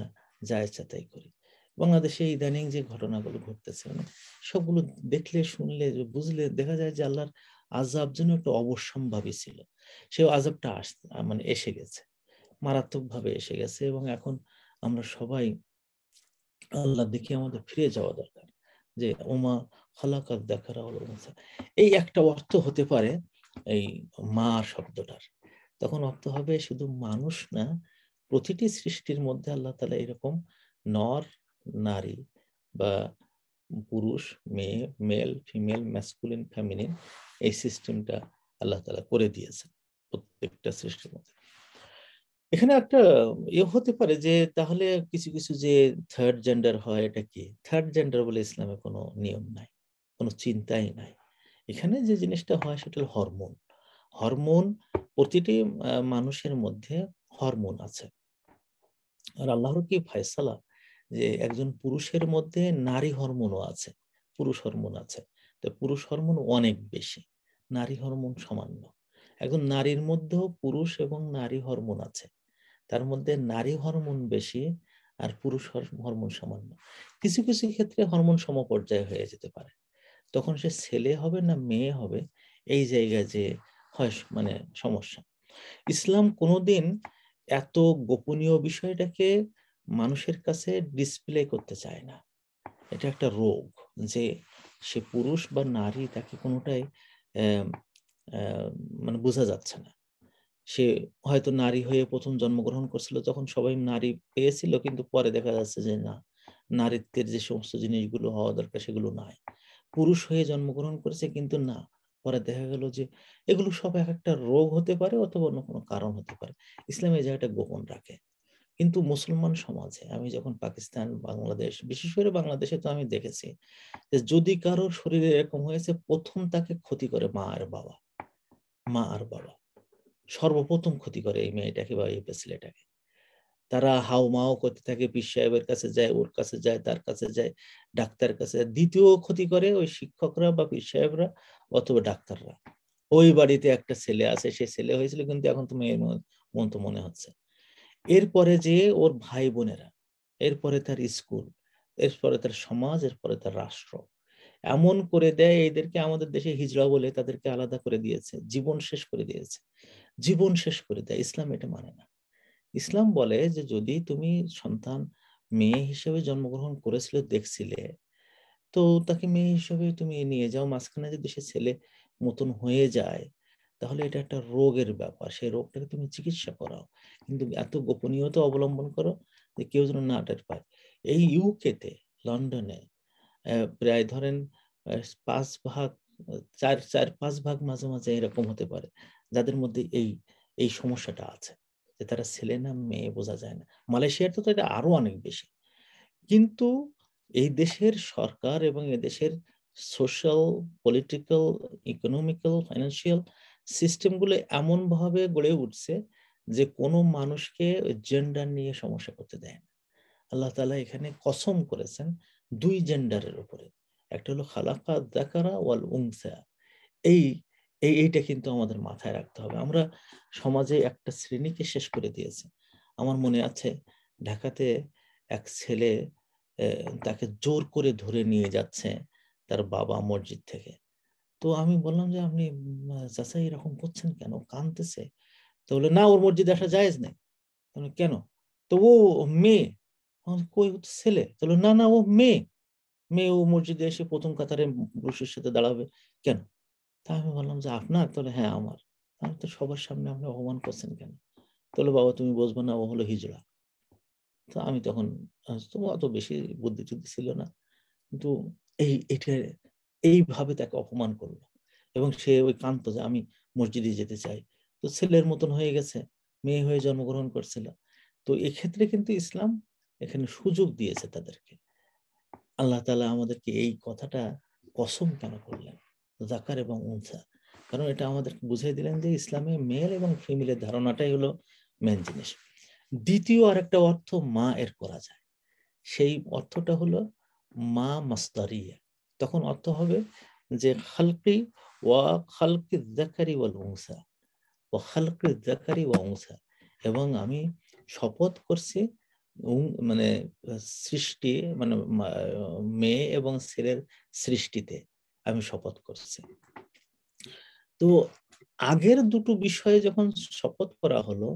যায় তাই করি বাংলাদেশে ইদানিং যে ঘটনাগুলো ঘটতেছে মানে সবগুলো দেখলে শুনলে বুঝলে দেখা যায় যে আল্লাহর আজাব যেন একটা অবশ্যম্ভাবী ছিল সে আজাবটা আস মানে এসে গেছে মারাত্মকভাবে এসে গেছে এবং এখন আমরা সবাই আল্লাহ দেখি আমাদের ফিরে যাওয়া দরকার যে ওমা হলাকাত দেখারা হলো এই একটা অর্থ হতে পারে এই মা শব্দটার তখন অর্থ হবে শুধু মানুষ না প্রতিটি সৃষ্টির মধ্যে আল্লাহ তালা এরকম নর নারী বা পুরুষ মেয়ে মেল ফিমেল ম্যাসকুলিন ফ্যামিলিন এই সিস্টেমটা আল্লাহ তালা করে দিয়েছেন প্রত্যেকটা সৃষ্টির মধ্যে এখানে একটা এ ইয়ে হতে পারে যে তাহলে কিছু কিছু যে থার্ড জেন্ডার হয় এটা কি থার্ড জেন্ডার বলে ইসলামে কোনো নিয়ম নাই কোনো চিন্তাই নাই এখানে যে জিনিসটা হয় সেটা হল হরমোন হরমোন প্রতিটি মানুষের মধ্যে হরমোন আছে আর আল্লাহর কি ফায়সালা যে একজন পুরুষের মধ্যে নারী হরমোনও আছে পুরুষ হরমোন আছে তো পুরুষ হরমোন অনেক বেশি নারী হরমোন সামান্য একজন নারীর মধ্যেও পুরুষ এবং নারী হরমোন আছে তার মধ্যে নারী হরমোন বেশি আর পুরুষ হরমোন সামান্য কিছু কিছু ক্ষেত্রে হরমোন সমপর্যায় হয়ে যেতে পারে তখন সে ছেলে হবে না মেয়ে হবে এই জায়গায় যে হয় মানে সমস্যা ইসলাম কোনোদিন এত গোপনীয় বিষয়টাকে মানুষের কাছে ডিসপ্লে করতে চায় না এটা একটা রোগ যে সে পুরুষ বা নারী তাকে কোনোটাই মানে বোঝা যাচ্ছে না সে হয়তো নারী হয়ে প্রথম জন্মগ্রহণ করছিল তখন সবাই নারী পেয়েছিল কিন্তু পরে দেখা যাচ্ছে যে না নারীত্বের যে সমস্ত জিনিসগুলো হওয়া দরকার সেগুলো নাই পুরুষ হয়ে জন্মগ্রহণ করেছে কিন্তু না পরে দেখা গেল যে এগুলো সব এক একটা রোগ হতে পারে অথবা অন্য কোনো কারণ হতে পারে ইসলাম এই জায়গাটা গোপন রাখে কিন্তু মুসলমান সমাজে আমি যখন পাকিস্তান বাংলাদেশ বিশেষ করে বাংলাদেশে তো আমি দেখেছি যে যদি কারো শরীরে এরকম হয়েছে প্রথম তাকে ক্ষতি করে মা আর বাবা মা আর বাবা সর্বপ্রথম ক্ষতি করে এই মেয়েটাকে বা এই ছেলেটাকে তারা হাও মাও করতে থাকে পীর সাহেবের কাছে যায় ওর কাছে যায় তার কাছে যায় ডাক্তার কাছে দ্বিতীয় ক্ষতি করে ওই শিক্ষকরা বা পীর সাহেবরা অথবা ডাক্তাররা ওই বাড়িতে একটা ছেলে আছে সে ছেলে হয়েছিল কিন্তু এখন তো মেয়ের মন তো মনে হচ্ছে এরপরে যে ওর ভাই বোনেরা এরপরে তার স্কুল এরপরে তার সমাজ এরপরে তার রাষ্ট্র এমন করে দেয় এদেরকে আমাদের দেশে হিজড়া বলে তাদেরকে আলাদা করে দিয়েছে জীবন শেষ করে দিয়েছে জীবন শেষ করে দেয় ইসলাম এটা মানে না ইসলাম বলে যে যদি তুমি সন্তান মেয়ে হিসেবে জন্মগ্রহণ করেছিল দেখছিলে তো তাকে মেয়ে হিসেবে তুমি নিয়ে যাও মাঝখানে যদি সে ছেলে মতন হয়ে যায় তাহলে এটা একটা রোগের ব্যাপার সেই রোগটাকে তুমি চিকিৎসা করাও কিন্তু এত গোপনীয়তা অবলম্বন করো যে কেউ যেন না টের পায় এই ইউকেতে লন্ডনে প্রায় ধরেন পাঁচ ভাগ চার চার পাঁচ ভাগ মাঝে মাঝে এরকম হতে পারে যাদের মধ্যে এই এই সমস্যাটা আছে যে তারা ছেলে না মেয়ে বোঝা যায় না মালয়েশিয়ার তো এটা আরো অনেক বেশি কিন্তু এই দেশের সরকার এবং এদেশের সোশ্যাল পলিটিক্যাল ইকোনমিক্যাল ফাইন্যান্সিয়াল সিস্টেমগুলো এমনভাবে গড়ে উঠছে যে কোনো মানুষকে জেন্ডার নিয়ে সমস্যা করতে দেয় না আল্লাহ তালা এখানে কসম করেছেন দুই জেন্ডারের উপরে একটা হলো খালাকা দেখারা ওয়াল উংসা এই এই এইটা কিন্তু আমাদের মাথায় রাখতে হবে আমরা সমাজে একটা শ্রেণীকে শেষ করে দিয়েছি আমার মনে আছে ঢাকাতে এক ছেলে তাকে জোর করে ধরে নিয়ে যাচ্ছে তার বাবা মসজিদ থেকে তো আমি বললাম যে আপনি চাষা এরকম করছেন কেন কানতেছে তো বলে না ওর মসজিদে আসা জায়েজ নেই কেন তো ও মেয়ে কই ছেলে তো না না ও মেয়ে মেয়ে ও মসজিদে এসে প্রথম কাতারে পুরুষের সাথে দাঁড়াবে কেন তা আমি বললাম যে আপনার তাহলে হ্যাঁ আমার আমি তো সবার সামনে আপনি অপমান করছেন কেন তাহলে বাবা তুমি বসবো না ও হলো হিজড়া তো আমি তখন অত বেশি বুদ্ধি ছিল না কিন্তু এই এটা এইভাবে তাকে অপমান করলো এবং সে ওই কান্ত যে আমি মসজিদে যেতে চাই তো ছেলের মতন হয়ে গেছে মেয়ে হয়ে জন্মগ্রহণ করছিল তো এক্ষেত্রে কিন্তু ইসলাম এখানে সুযোগ দিয়েছে তাদেরকে আল্লাহ তালা আমাদেরকে এই কথাটা কসম কেন করলেন জাকার এবং উনসা কারণ এটা আমাদেরকে বুঝাই দিলেন যে ইসলামে মেল এবং ফিমেলের ধারণাটাই হলো মেন জিনিস দ্বিতীয় আর একটা অর্থ মা এর করা যায় সেই অর্থটা হলো মা মাস্তারিয়া তখন অর্থ হবে যে খালকি ওয়া খালকি জাকারি ওয়াল উংসা ও খালকি জাকারি ওয়া উংসা এবং আমি শপথ করছি মানে সৃষ্টি মানে মেয়ে এবং ছেলের সৃষ্টিতে আমি শপথ করছি তো আগের দুটো বিষয়ে যখন শপথ করা হলো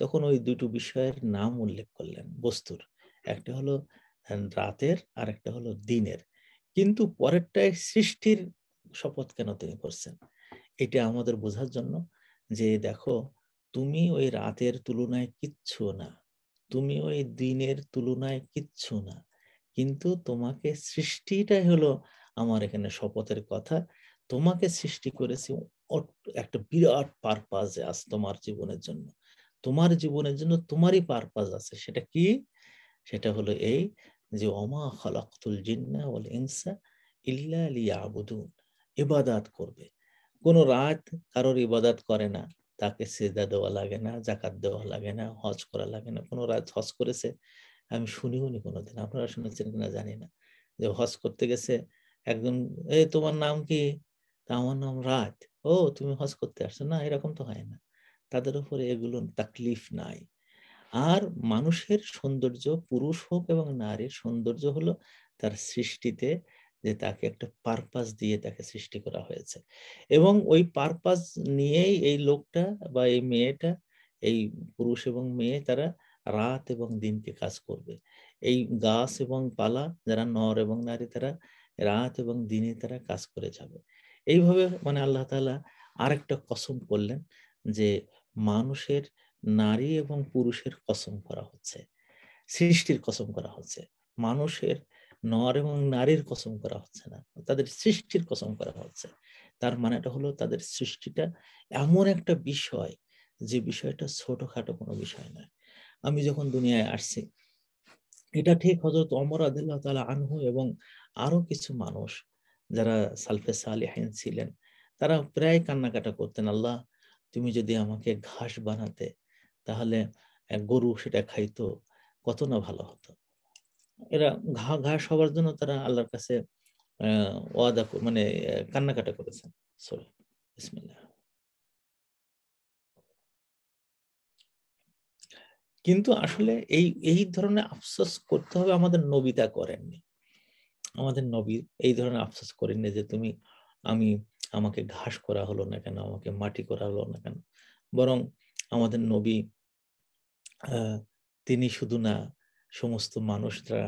তখন ওই দুটো বিষয়ের নাম উল্লেখ করলেন বস্তুর একটা হলো রাতের আর একটা হলো দিনের কিন্তু পরেরটাই সৃষ্টির শপথ কেন তিনি করছেন এটা আমাদের বোঝার জন্য যে দেখো তুমি ওই রাতের তুলনায় কিচ্ছু না তুমি ওই দিনের তুলনায় কিচ্ছু না কিন্তু তোমাকে সৃষ্টিটাই হলো আমার এখানে শপথের কথা তোমাকে সৃষ্টি করেছি একটা বিরাট পারপাস আছে তোমার জীবনের জন্য তোমার জীবনের জন্য তোমারই পারপাস আছে সেটা কি সেটা হলো এই যে অমা খালাকুল জিন্না ওয়াল ইনসা ইল্লা লিয়াবুদুন ইবাদাত করবে কোনো রাত কারোর ইবাদাত করে না তাকে সেজদা দেওয়া লাগে না জাকাত দেওয়া লাগে না হজ করা লাগে না কোনো রাত হজ করেছে আমি শুনিও নি কোনোদিন আপনারা শুনেছেন কিনা জানি না যে হজ করতে গেছে একজন এই তোমার নাম কি আমার নাম রাত ও তুমি হজ করতে আসছো না এরকম তো হয় না তাদের উপরে এগুলো তাকলিফ নাই আর মানুষের সৌন্দর্য পুরুষ হোক এবং নারীর সৌন্দর্য হলো তার সৃষ্টিতে যে তাকে একটা পারপাস দিয়ে তাকে সৃষ্টি করা হয়েছে এবং ওই পারপাস নিয়েই এই লোকটা বা এই মেয়েটা এই পুরুষ এবং মেয়ে তারা রাত এবং দিনকে কাজ করবে এই গাছ এবং পালা যারা নর এবং নারী তারা রাত এবং দিনে তারা কাজ করে যাবে এইভাবে মানে আল্লাহ তালা আরেকটা কসম করলেন যে মানুষের নারী এবং পুরুষের কসম করা হচ্ছে সৃষ্টির কসম করা হচ্ছে মানুষের নর এবং নারীর কসম করা হচ্ছে না তাদের সৃষ্টির কসম করা হচ্ছে তার মানেটা হলো তাদের সৃষ্টিটা এমন একটা বিষয় যে বিষয়টা ছোটখাটো কোনো বিষয় নয় আমি যখন দুনিয়ায় আসছি এটা ঠিক হজরত অমর আদিল্লাহ তালা আনহু এবং আরো কিছু মানুষ যারা সালফে সালিহাইন ছিলেন তারা প্রায় কান্নাকাটা করতেন আল্লাহ তুমি যদি আমাকে ঘাস বানাতে তাহলে গরু সেটা খাইতো কত না ভালো হতো এরা ঘা ঘাস হওয়ার জন্য তারা আল্লাহর কাছে ওয়াদা মানে কান্নাকাটা করেছেন সরি কিন্তু আসলে এই এই ধরনের আফসোস করতে হবে আমাদের নবী তা করেননি আমাদের নবী এই ধরনের আফসোস করেননি যে তুমি আমি আমাকে ঘাস করা হলো না কেন আমাকে মাটি করা হলো না কেন বরং আমাদের নবী তিনি শুধু না সমস্ত মানুষরা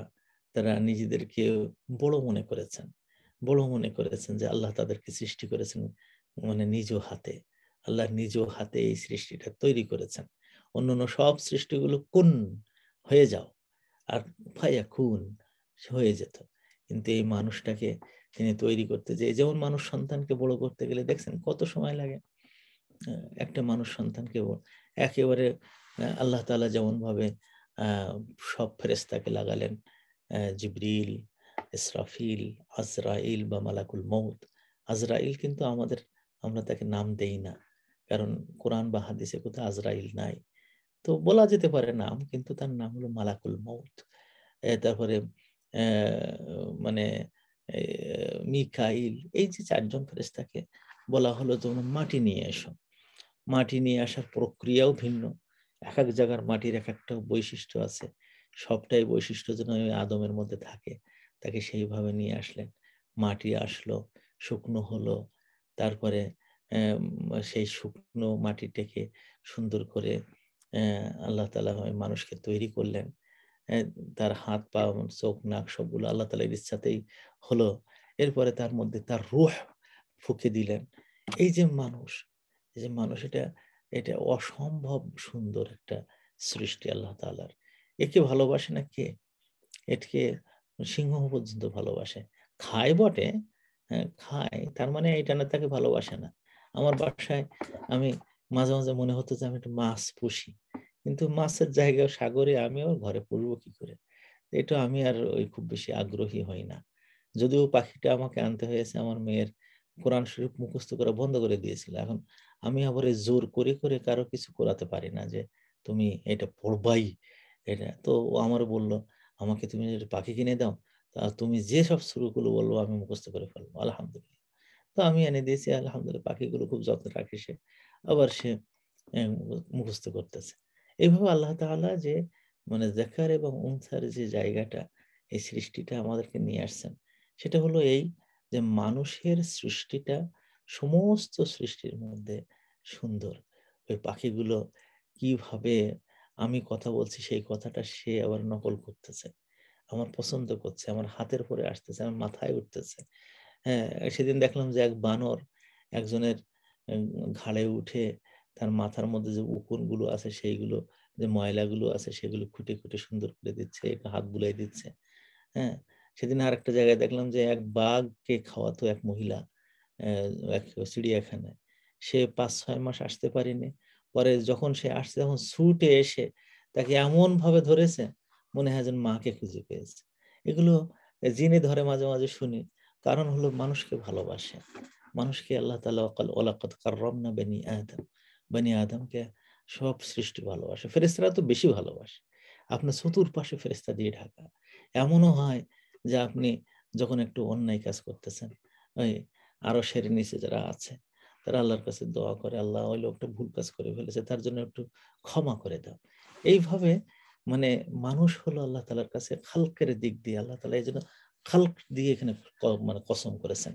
তারা নিজেদেরকে বড় মনে করেছেন বড় মনে করেছেন যে আল্লাহ তাদেরকে সৃষ্টি করেছেন মানে নিজ হাতে আল্লাহ নিজ হাতে এই সৃষ্টিটা তৈরি করেছেন অন্য সব সৃষ্টিগুলো কোন হয়ে যাও আর ভাইয়া খুন হয়ে যেত কিন্তু এই মানুষটাকে তিনি তৈরি করতে যে যেমন মানুষ সন্তানকে বড় করতে গেলে দেখছেন কত সময় লাগে একটা মানুষ সন্তানকে একেবারে হ্যাঁ, আল্লাহ তালা যেমনভাবে সব ফেরেস্তাকে লাগালেন জিবরিল ইসরাফিল আজরাইল বা মালাকুল মৌত আজরাইল কিন্তু আমাদের আমরা তাকে নাম দেই না কারণ কোরআন বা হাদিসে কোথাও আজরাইল নাই তো বলা যেতে পারে নাম কিন্তু তার নাম হলো মালাকুল মৌত তারপরে মানে মিকাইল এই যে চারজন ফেরেস্তাকে বলা হলো যেমন মাটি নিয়ে এসো মাটি নিয়ে আসার প্রক্রিয়াও ভিন্ন এক এক জায়গার মাটির এক একটা বৈশিষ্ট্য আছে সবটাই বৈশিষ্ট্য যেন ওই আদমের মধ্যে থাকে তাকে সেইভাবে নিয়ে আসলেন মাটি আসলো শুকনো হলো তারপরে সেই শুকনো মাটিটাকে সুন্দর করে আল্লাহ তালা মানুষকে তৈরি করলেন তার হাত পা চোখ নাক সবগুলো আল্লাহ তালার ইচ্ছাতেই হলো এরপরে তার মধ্যে তার রুহ ফুকে দিলেন এই যে মানুষ এই যে মানুষ এটা এটা অসম্ভব সুন্দর একটা সৃষ্টি আল্লাহ তালার একে ভালোবাসে না কে এটাকে সিংহ পর্যন্ত ভালোবাসে খায় বটে হ্যাঁ, খায় তার মানে এটা না তাকে ভালোবাসে না আমার বাসায় আমি মাঝে মাঝে মনে হতো যে আমি একটা মাছ পুষি কিন্তু মাছের জায়গায় সাগরে আমিও ঘরে পড়বো কি করে এটা আমি আর ওই খুব বেশি আগ্রহী হই না যদিও পাখিটা আমাকে আনতে হয়েছে আমার মেয়ের কোরআন শরীফ মুখস্থ করা বন্ধ করে দিয়েছিল এখন আমি আবার জোর করে করে কারো কিছু করাতে পারি না যে তুমি এটা পড়বাই এটা তো ও আমার বললো আমাকে তুমি পাখি কিনে দাও তা তুমি যে সব শুরুগুলো বলবো আমি মুখস্ত করে ফেলবো আলহামদুলিল্লাহ তো আমি এনে দিয়েছি আলহামদুলিল্লাহ পাখিগুলো খুব যত্ন রাখে সে আবার সে মুখস্ত করতেছে এইভাবে আল্লাহ তাহলে যে মানে দেখার এবং উনসার যে জায়গাটা এই সৃষ্টিটা আমাদেরকে নিয়ে আসছেন সেটা হলো এই যে মানুষের সৃষ্টিটা সমস্ত সৃষ্টির মধ্যে সুন্দর ওই পাখিগুলো কিভাবে আমি কথা বলছি সেই কথাটা সে আবার নকল করতেছে আমার পছন্দ করছে আমার হাতের পরে আসতেছে আমার মাথায় উঠতেছে হ্যাঁ সেদিন দেখলাম যে এক বানর একজনের ঘাড়ে উঠে তার মাথার মধ্যে যে উকুনগুলো আছে সেইগুলো যে ময়লাগুলো আছে সেগুলো খুঁটে খুঁটে সুন্দর করে দিচ্ছে হাত বুলাই দিচ্ছে হ্যাঁ সেদিন আর একটা জায়গায় দেখলাম যে এক বাঘকে খাওয়াতো এক মহিলা চিড়িয়াখানায় সে পাঁচ ছয় মাস আসতে পারিনি পরে যখন সে আসছে তখন ছুটে এসে তাকে এমন ভাবে ধরেছে মনে হয় যেন মাকে খুঁজে পেয়েছে এগুলো জিনে ধরে মাঝে মাঝে শুনি কারণ হলো মানুষকে ভালোবাসে মানুষকে আল্লাহ তালা বেনি আদম বেনি আদমকে সব সৃষ্টি ভালোবাসে ফেরেস্তারা তো বেশি ভালোবাসে আপনার চতুর পাশে ফেরেস্তা দিয়ে ঢাকা এমনও হয় যে আপনি যখন একটু অন্যায় কাজ করতেছেন ওই আরো সের নিচে যারা আছে তারা আল্লাহর কাছে দোয়া করে আল্লাহ ওই লোকটা ভুল কাজ করে ফেলেছে তার জন্য একটু ক্ষমা করে দাও এইভাবে মানে মানুষ হলো আল্লাহ তালার কাছে খালকের দিক দিয়ে আল্লাহ তালা এই জন্য খালক দিয়ে এখানে মানে কসম করেছেন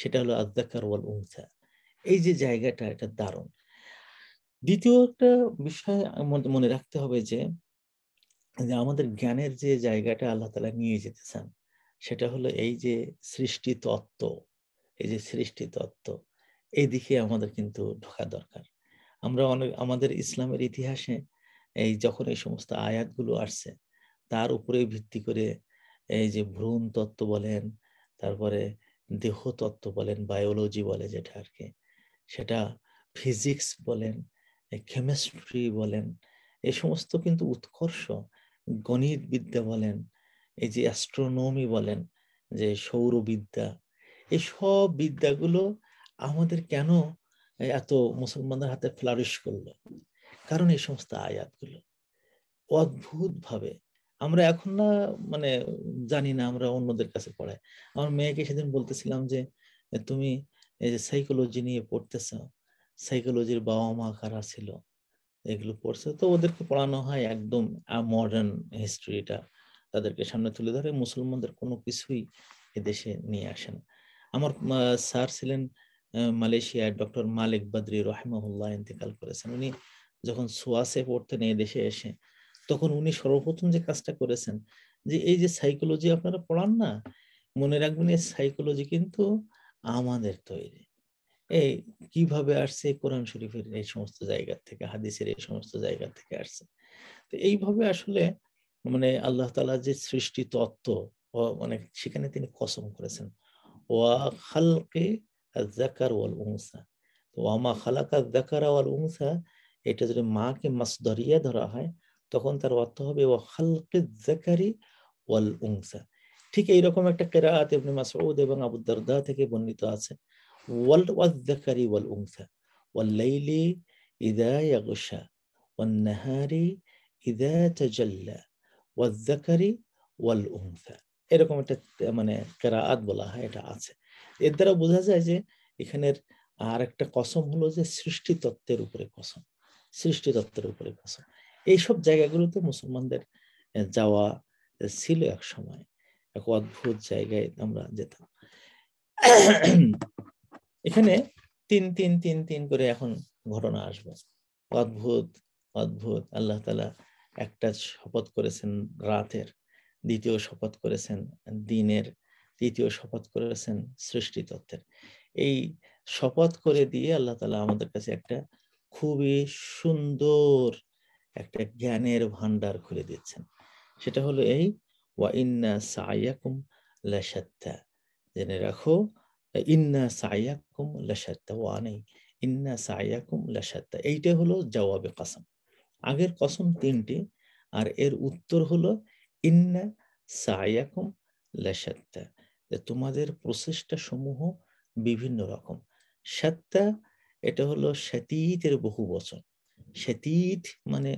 সেটা হলো আদাকার ওয়াল উংসা এই যে জায়গাটা এটা দারুণ দ্বিতীয় একটা বিষয় মনে রাখতে হবে যে যে আমাদের জ্ঞানের যে জায়গাটা আল্লাহ তালা নিয়ে যেতে চান সেটা হলো এই যে সৃষ্টি তত্ত্ব এই যে সৃষ্টি তত্ত্ব এদিকে আমাদের কিন্তু ঢোকা দরকার আমরা অনেক আমাদের ইসলামের ইতিহাসে এই যখন এই সমস্ত আয়াতগুলো আসছে তার উপরে ভিত্তি করে এই যে ভ্রূণ তত্ত্ব বলেন তারপরে দেহ তত্ত্ব বলেন বায়োলজি বলে যেটা আর কি সেটা ফিজিক্স বলেন কেমিস্ট্রি বলেন এ সমস্ত কিন্তু উৎকর্ষ গণিত বিদ্যা বলেন এই যে অ্যাস্ট্রোনমি বলেন যে সৌরবিদ্যা এসব বিদ্যাগুলো আমাদের কেন এত মুসলমানদের হাতে ফ্লারিশ করলো কারণ এই সমস্ত আয়াতগুলো অদ্ভুত ভাবে আমরা এখন না মানে জানি না আমরা অন্যদের কাছে পড়াই আমার মেয়েকে সেদিন বলতেছিলাম যে তুমি এই যে সাইকোলজি নিয়ে পড়তেছ সাইকোলজির বাবা মা কারা ছিল এগুলো পড়ছে তো ওদেরকে পড়ানো হয় একদম মডার্ন হিস্ট্রিটা তাদেরকে সামনে তুলে ধরে মুসলমানদের কোনো কিছুই এদেশে নিয়ে আসে না আমার স্যার ছিলেন মালয়েশিয়ায় ডক্টর মালিক বাদরি রহেমাহুল্লাহ ইন্তেকাল করেছেন উনি যখন সোয়াসে পড়তেন এই দেশে এসে তখন উনি সর্বপ্রথম যে কাজটা করেছেন যে এই যে সাইকোলজি আপনারা পড়ান না মনে রাখবেন এই সাইকোলজি কিন্তু আমাদের তৈরি এই কিভাবে আসছে কোরআন শরীফের এই সমস্ত জায়গা থেকে হাদিসের এই সমস্ত জায়গা থেকে আসছে তো এইভাবে আসলে মানে আল্লাহ তালা যে সৃষ্টি তত্ত্ব মানে সেখানে তিনি কসম করেছেন وخلق الذكر والأنثى তো আমা খালাকা দেখারা ওয়াল উনসা এটা যদি মাকে মাসদরিয়া ধরা হয় তখন তার অর্থ হবে ও খালকে জাকারি ওয়াল উংসা ঠিক এইরকম একটা কেরাত ইবনে মাসউদ এবং আবু দারদা থেকে বর্ণিত আছে ওয়াল ওয়াজ জাকারি ওয়াল উংসা ওয়াল লাইলি ইদা ইয়াগশা ওয়ান নাহারি ইদা তাজাল্লা ওয়াজ জাকারি ওয়াল উংসা এরকম একটা মানে কেরাআত বলা হয় এটা আছে এর দ্বারা বোঝা যায় যে এখানের আর একটা কসম হলো যে সৃষ্টি তত্ত্বের উপরে কসম সৃষ্টি তত্ত্বের উপরে কসম এইসব জায়গাগুলোতে মুসলমানদের যাওয়া ছিল এক সময় এক অদ্ভুত জায়গায় আমরা যেতাম এখানে তিন তিন তিন তিন করে এখন ঘটনা আসবে অদ্ভুত অদ্ভুত আল্লাহ তালা একটা শপথ করেছেন রাতের দ্বিতীয় শপথ করেছেন দিনের তৃতীয় শপথ করেছেন সৃষ্টি তত্ত্বের এই শপথ করে দিয়ে আল্লাহ তালা আমাদের কাছে একটা খুবই সুন্দর একটা জ্ঞানের ভান্ডার খুলে দিচ্ছেন সেটা হলো এই ওয়া ইন্না সায়াকুম লাসাত্তা জেনে রাখো ইন্না সায়াকুম লাসাত্তা ওয়া নেই ইন্না সায়াকুম লাসাত্তা এইটা হলো জওয়াবে কসম আগের কসম তিনটি আর এর উত্তর হলো ইন্না সায়াকুম লাসাত্তা তোমাদের প্রচেষ্টা সমূহ বিভিন্ন রকম সাত্তা এটা হলো স্যাতীতের বহু বচন স্যাতীত মানে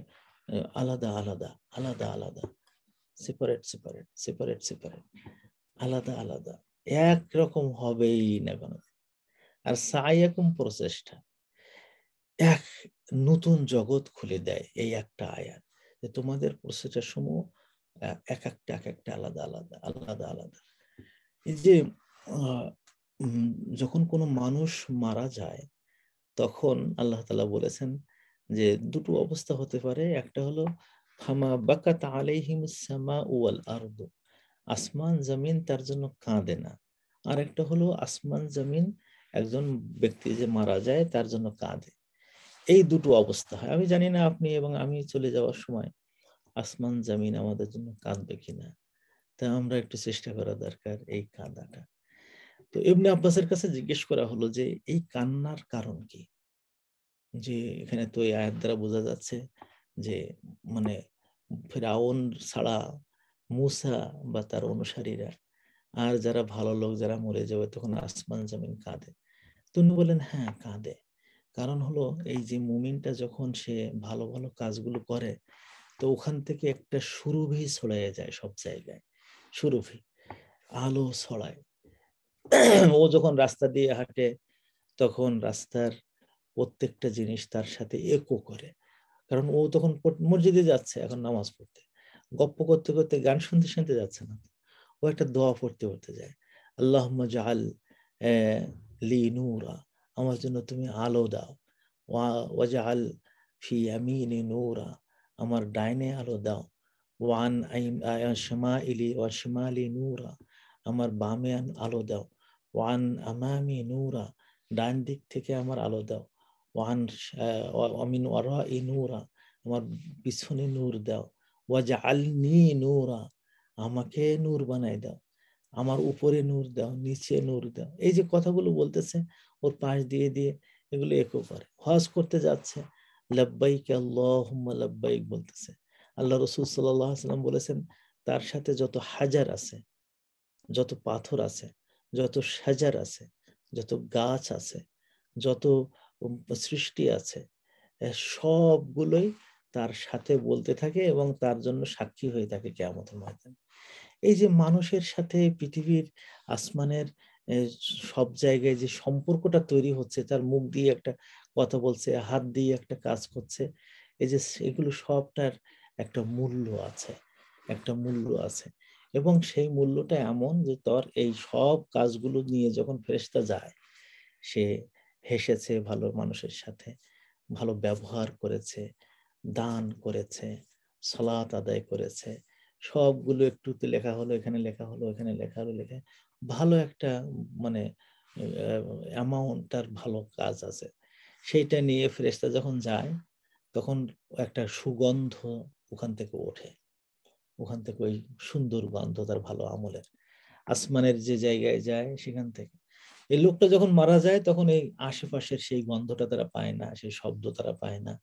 আলাদা আলাদা আলাদা আলাদা সেপারেট সেপারেট সেপারেট সেপারেট আলাদা আলাদা একরকম হবেই না কোনো আর সায়াকুম প্রচেষ্টা এক নতুন জগৎ খুলে দেয় এই একটা আয়াত তোমাদের প্রচেষ্টা সমূহ এক একটা এক একটা আলাদা আলাদা আলাদা আলাদা এই যে যখন কোনো মানুষ মারা যায় তখন আল্লাহ তালা বলেছেন যে দুটো অবস্থা হতে পারে একটা হলো ফামা বাকাত আলাইহিম সামা ওয়াল আসমান জমিন তার জন্য কাঁদে না আর একটা হলো আসমান জমিন একজন ব্যক্তি যে মারা যায় তার জন্য কাঁদে এই দুটো অবস্থা হয় আমি জানি না আপনি এবং আমি চলে যাওয়ার সময় আসমান জামিন আমাদের জন্য কাঁদবে কিনা তা আমরা একটু চেষ্টা করা দরকার এই কাঁদাটা তো এমনি আব্বাসের কাছে জিজ্ঞেস করা হলো যে এই কান্নার কারণ কি যে এখানে তো এই আয়ের দ্বারা বোঝা যাচ্ছে যে মানে ফেরাউন ছাড়া মুসা বা তার অনুসারীরা আর যারা ভালো লোক যারা মরে যাবে তখন আসমান জামিন কাঁদে তুমি বলেন হ্যাঁ কাঁদে কারণ হলো এই যে মুমিনটা যখন সে ভালো ভালো কাজগুলো করে তো ওখান থেকে একটা সুরভি ছড়াইয়ে যায় সব জায়গায় সুরভি আলো ছড়ায় ও যখন রাস্তা দিয়ে হাঁটে তখন রাস্তার প্রত্যেকটা জিনিস তার সাথে একো করে কারণ ও তখন মসজিদে যাচ্ছে এখন নামাজ পড়তে গপ্প করতে করতে গান শুনতে শুনতে যাচ্ছে না ও একটা দোয়া পড়তে পড়তে যায় আল্লাহ জাল লি নূরা আমার জন্য তুমি আলো দাও ওয়া ওয়াজাল ফি আমিনি নূরা আমার ডাইনে আলো দাও ওয়ান শ্যামা ইলি ও শ্যামালি নূরা আমার বামে আলো দাও ওয়ান আমামি নূরা ডান দিক থেকে আমার আলো দাও ওয়ান অমিন ওয়ারা ই নূরা আমার পিছনে নূর দাও ওয়াজা আলনি নূরা আমাকে নূর বানাই দাও আমার উপরে নূর দাও নিচে নূর দাও এই যে কথাগুলো বলতেছে ওর পাশ দিয়ে দিয়ে এগুলো একো করে হজ করতে যাচ্ছে বলতেছে আল্লাহ রসুল সাল্লাহ বলেছেন তার সাথে যত হাজার আছে যত পাথর আছে যত সাজার আছে যত গাছ আছে যত সৃষ্টি আছে সবগুলোই তার সাথে বলতে থাকে এবং তার জন্য সাক্ষী হয়ে থাকে কেমন এই যে মানুষের সাথে পৃথিবীর আসমানের সব জায়গায় যে সম্পর্কটা তৈরি হচ্ছে তার মুখ দিয়ে একটা কথা বলছে হাত দিয়ে একটা কাজ করছে এই যে এগুলো সবটার একটা মূল্য আছে একটা মূল্য আছে এবং সেই মূল্যটা এমন যে তোর এই সব কাজগুলো নিয়ে যখন ফেরেস্তা যায় সে হেসেছে ভালো মানুষের সাথে ভালো ব্যবহার করেছে দান করেছে সলাৎ আদায় করেছে সবগুলো একটু লেখা হলো এখানে লেখা হলো এখানে লেখা হলো লেখা ভালো একটা মানে অ্যামাউন্ট তার ভালো কাজ আছে সেইটা নিয়ে ফ্রেশটা যখন যায় তখন একটা সুগন্ধ ওখান থেকে ওঠে ওখান থেকে ওই সুন্দর গন্ধ তার ভালো আমলের আসমানের যে জায়গায় যায় সেখান থেকে এই লোকটা যখন মারা যায় তখন এই আশেপাশের সেই গন্ধটা তারা পায় না সেই শব্দ তারা পায় না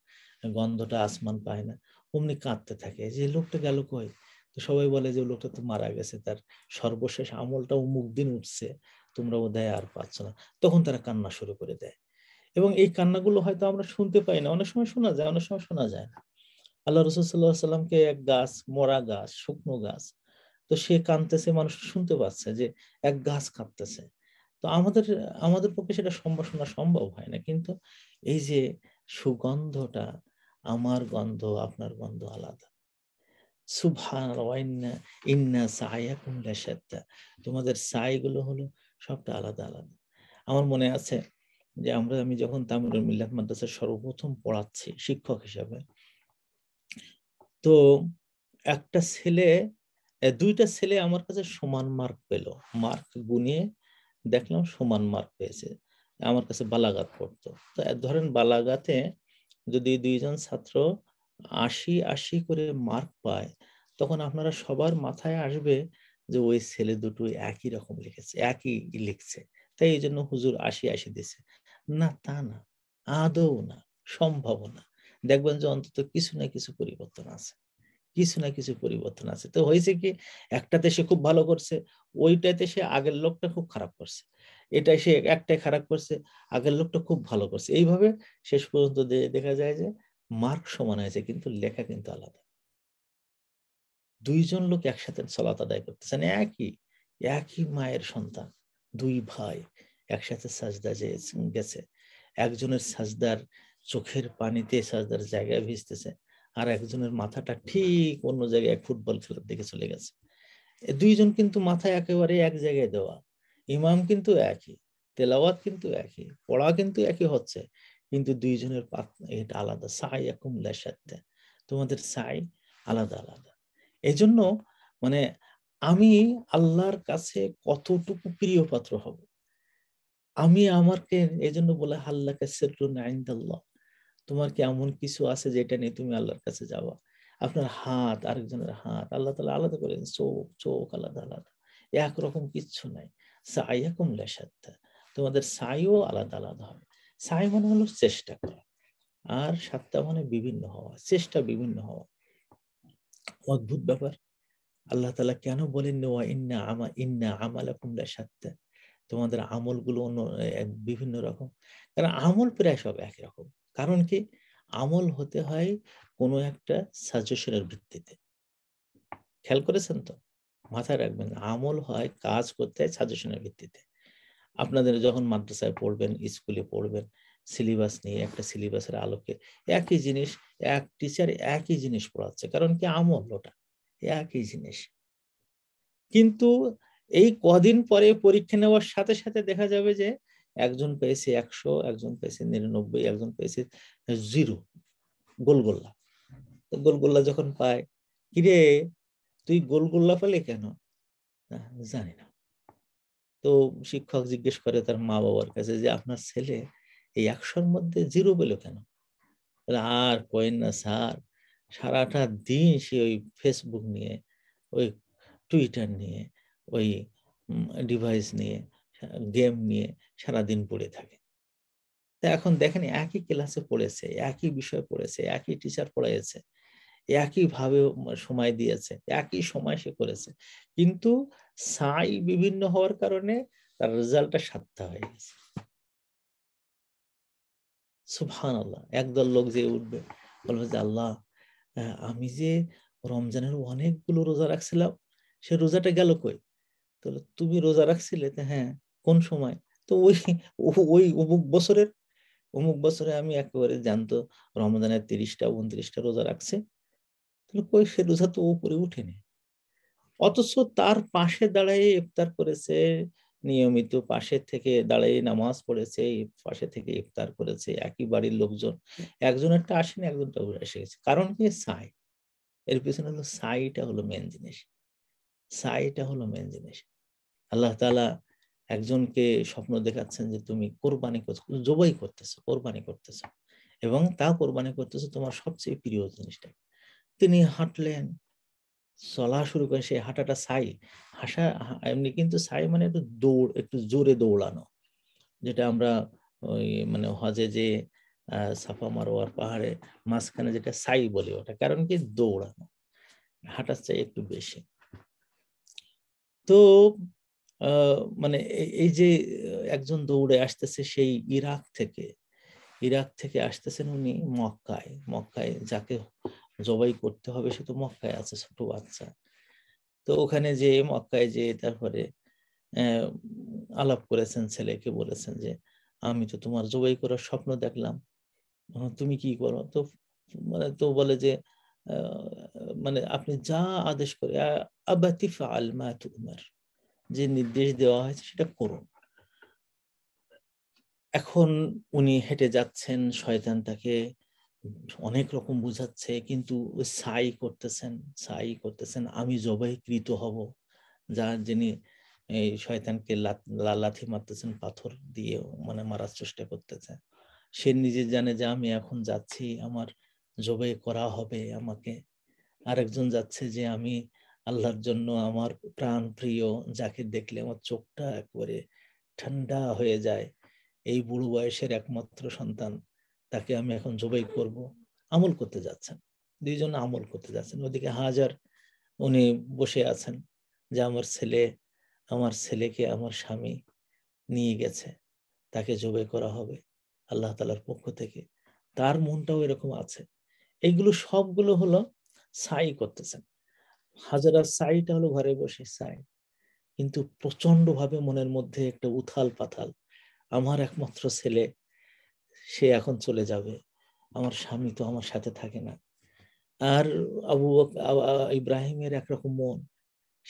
গন্ধটা আসমান পায় না অমনি কাঁদতে থাকে যে লোকটা গেল কই তো সবাই বলে যে লোকটা তো মারা গেছে তার সর্বশেষ আমলটা অমুক দিন উঠছে তোমরা দেয় আর পাচ্ছ না তখন তারা কান্না শুরু করে দেয় এবং এই কান্নাগুলো হয়তো আমরা শুনতে পাই না অনেক সময় শোনা যায় অনেক সময় শোনা যায় না আল্লাহ রসুল্লাহ সাল্লামকে এক গাছ মরা গাছ শুকনো গাছ তো সে কাঁদতেছে মানুষ শুনতে পাচ্ছে যে এক গাছ কাঁদতেছে তো আমাদের আমাদের পক্ষে সেটা সম্ভব শোনা সম্ভব হয় না কিন্তু এই যে সুগন্ধটা আমার গন্ধ আপনার গন্ধ আলাদা তোমাদের সাই গুলো হলো সবটা আলাদা আলাদা আমার মনে আছে যে আমরা আমি যখন তামিরুল মিল্লাত মাদ্রাসা সর্বপ্রথম পড়াচ্ছি শিক্ষক হিসাবে তো একটা ছেলে দুইটা ছেলে আমার কাছে সমান মার্ক পেল মার্ক গুনিয়ে দেখলাম সমান মার্ক পেয়েছে আমার কাছে বালাগাত পড়তো তো ধরেন বালাগাতে যদি দুইজন ছাত্র আশি আশি করে মার্ক পায় তখন আপনারা সবার মাথায় আসবে যে ওই ছেলে দুটো একই রকম লিখেছে একই লিখছে তাই এই জন্য হুজুর আশি আশি দিছে না তা না আদৌ না না দেখবেন যে অন্তত কিছু না কিছু পরিবর্তন আছে কিছু না কিছু পরিবর্তন আছে তো হয়েছে কি একটাতে সে খুব ভালো করছে ওইটাতে সে আগের লোকটা খুব খারাপ করছে এটা সে একটাই খারাপ করছে আগের লোকটা খুব ভালো করছে এইভাবে শেষ পর্যন্ত দেখা যায় যে মার্ক সমান হয়েছে কিন্তু লেখা কিন্তু আলাদা দুইজন লোক একসাথে সলাত আদায় করতেছেন একই একই মায়ের সন্তান দুই ভাই একসাথে সাজদা যে গেছে একজনের সাজদার চোখের পানিতে সাজদার জায়গায় ভিজতেছে আর একজনের মাথাটা ঠিক অন্য জায়গায় ফুটবল খেলার দিকে চলে গেছে দুইজন কিন্তু মাথা একেবারে এক জায়গায় দেওয়া ইমাম কিন্তু একই তেলাওয়াত কিন্তু একই পড়া কিন্তু একই হচ্ছে কিন্তু দুইজনের এটা আলাদা সাই এখন লেসাতে তোমাদের সাই আলাদা আলাদা এজন্য মানে আমি আল্লাহর কাছে কতটুকু প্রিয় পাত্র হব আমি আমাকে এই জন্য বলে আল্লাহকে সেরুন তোমার কি এমন কিছু আছে যেটা নিয়ে তুমি আল্লাহর কাছে যাওয়া আপনার হাত আরেকজনের হাত আল্লাহ তালা আলাদা করে চোখ চোখ আলাদা আলাদা একরকম কিচ্ছু নাই সাই এখন লেসাতে তোমাদের সাইও আলাদা আলাদা হবে সাই মানে হলো চেষ্টা করা আর সাতটা মানে বিভিন্ন হওয়া চেষ্টা বিভিন্ন হওয়া অদ্ভুত ব্যাপার আল্লাহ তালা কেন বলেন নেওয়া ইন্না আমা ইন্না আমালা কুমলা সাতটা তোমাদের আমলগুলো অন্য বিভিন্ন রকম কারণ আমল প্রায় সব একই রকম কারণ কি আমল হতে হয় কোনো একটা সাজেশনের ভিত্তিতে খেয়াল করেছেন তো মাথায় রাখবেন আমল হয় কাজ করতে হয় সাজেশনের ভিত্তিতে আপনাদের যখন মাদ্রাসায় পড়বেন স্কুলে পড়বেন সিলেবাস নিয়ে একটা সিলেবাসের আলোকে একই জিনিস এক টিচার একই জিনিস পড়াচ্ছে কারণ কি আমল ওটা একই জিনিস কিন্তু এই কদিন পরে পরীক্ষা নেওয়ার সাথে সাথে দেখা যাবে যে একজন পেয়েছে একশো একজন পেয়েছে নিরানব্বই একজন পেয়েছে জিরো গোলগোল্লা গোলগোল্লা যখন পায় কিরে তুই গোলগোল্লা পেলে কেন জানি না তো শিক্ষক জিজ্ঞেস করে তার মা বাবার কাছে যে আপনার ছেলে এই একশোর মধ্যে জিরো পেলো কেন আর কয়েন না স্যার সারাটা দিন সে ওই ফেসবুক নিয়ে ওই টুইটার নিয়ে ওই ডিভাইস নিয়ে গেম নিয়ে সারাদিন পড়ে থাকে তা এখন দেখেন একই ক্লাসে পড়েছে একই বিষয় পড়েছে একই টিচার পড়াইছে একইভাবে সময় দিয়েছে একই সময় সে করেছে কিন্তু সাই বিভিন্ন হওয়ার কারণে তার রেজাল্টটা সাতটা হয়ে গেছে সুফান আল্লাহ একদল লোক যে উঠবে বলবে যে আল্লাহ আমি যে রমজানের অনেকগুলো রোজা রাখছিলাম সে রোজাটা গেল কই তাহলে তুমি রোজা রাখছিলে হ্যাঁ কোন সময় তো ওই ওই অমুক বছরের অমুক বছরে আমি একেবারে জানতো রমজানের তিরিশটা উনত্রিশটা রোজা রাখছে তাহলে কই সে রোজা তো উপরে উঠেনি অথচ তার পাশে দাঁড়ায় ইফতার করেছে নিয়মিত পাশে থেকে দাঁড়িয়ে নামাজ পড়েছে পাশে থেকে ইফতার করেছে একই বাড়ির লোকজন একজনেরটা আসেনি একজনটা এসে গেছে কারণ কি সাই এর পিছনে হলো সাইটা হলো মেন জিনিস সাইটা হলো মেন জিনিস আল্লাহ তালা একজনকে স্বপ্ন দেখাচ্ছেন যে তুমি কোরবানি করছো জবাই করতেছো কোরবানি করতেছো এবং তা কোরবানি করতেছো তোমার সবচেয়ে প্রিয় জিনিসটা তিনি হাঁটলেন চলা শুরু করেন সেই হাঁটাটা সাই হাসা এমনি কিন্তু সাই মানে একটু দৌড় একটু জোরে দৌড়ানো যেটা আমরা ওই মানে হজে যে সাফা মারোয়ার পাহাড়ে মাঝখানে যেটা সাই বলে ওটা কারণ কি দৌড়ানো হাঁটার চাই একটু বেশি তো মানে এই যে একজন দৌড়ে আসতেছে সেই ইরাক থেকে ইরাক থেকে আসতেছেন উনি মক্কায় মক্কায় যাকে জবাই করতে হবে সে তো মক্কায় আছে ছোট বাচ্চা তো ওখানে যে মক্কায় যে তারপরে আলাপ করেছেন ছেলেকে বলেছেন যে আমি তো তোমার জবাই করার স্বপ্ন দেখলাম তুমি কি করো তো মানে তো বলে যে মানে আপনি যা আদেশ করে আবাতিফ যে নির্দেশ দেওয়া হয়েছে সেটা করুন এখন উনি হেঁটে যাচ্ছেন শয়তান তাকে অনেক রকম বুঝাচ্ছে কিন্তু সাই করতেছেন সাই করতেছেন আমি জবাই কৃত হব যা যিনি এই শয়তানকে লাথি মারতেছেন পাথর দিয়ে মানে মারার চেষ্টা করতেছে সে নিজে জানে যে আমি এখন যাচ্ছি আমার জবাই করা হবে আমাকে আরেকজন যাচ্ছে যে আমি আল্লাহর জন্য আমার প্রাণ প্রিয় যাকে দেখলে আমার চোখটা একবারে ঠান্ডা হয়ে যায় এই বুড়ো বয়সের একমাত্র সন্তান তাকে আমি এখন জবাই করব আমল করতে যাচ্ছেন দুইজন আমল করতে যাচ্ছেন ওদিকে হাজার উনি বসে আছেন যে আমার ছেলে আমার ছেলেকে আমার স্বামী নিয়ে গেছে তাকে জবাই করা হবে আল্লাহ তালার পক্ষ থেকে তার মনটাও এরকম আছে এগুলো সবগুলো হলো সাই করতেছেন হাজারা সাইটা হলো ঘরে বসে সাই কিন্তু প্রচন্ড ভাবে মনের মধ্যে একটা উথাল পাথাল আমার একমাত্র ছেলে সে এখন চলে যাবে আমার স্বামী তো আমার সাথে থাকে না আর আবু ইব্রাহিমের একরকম মন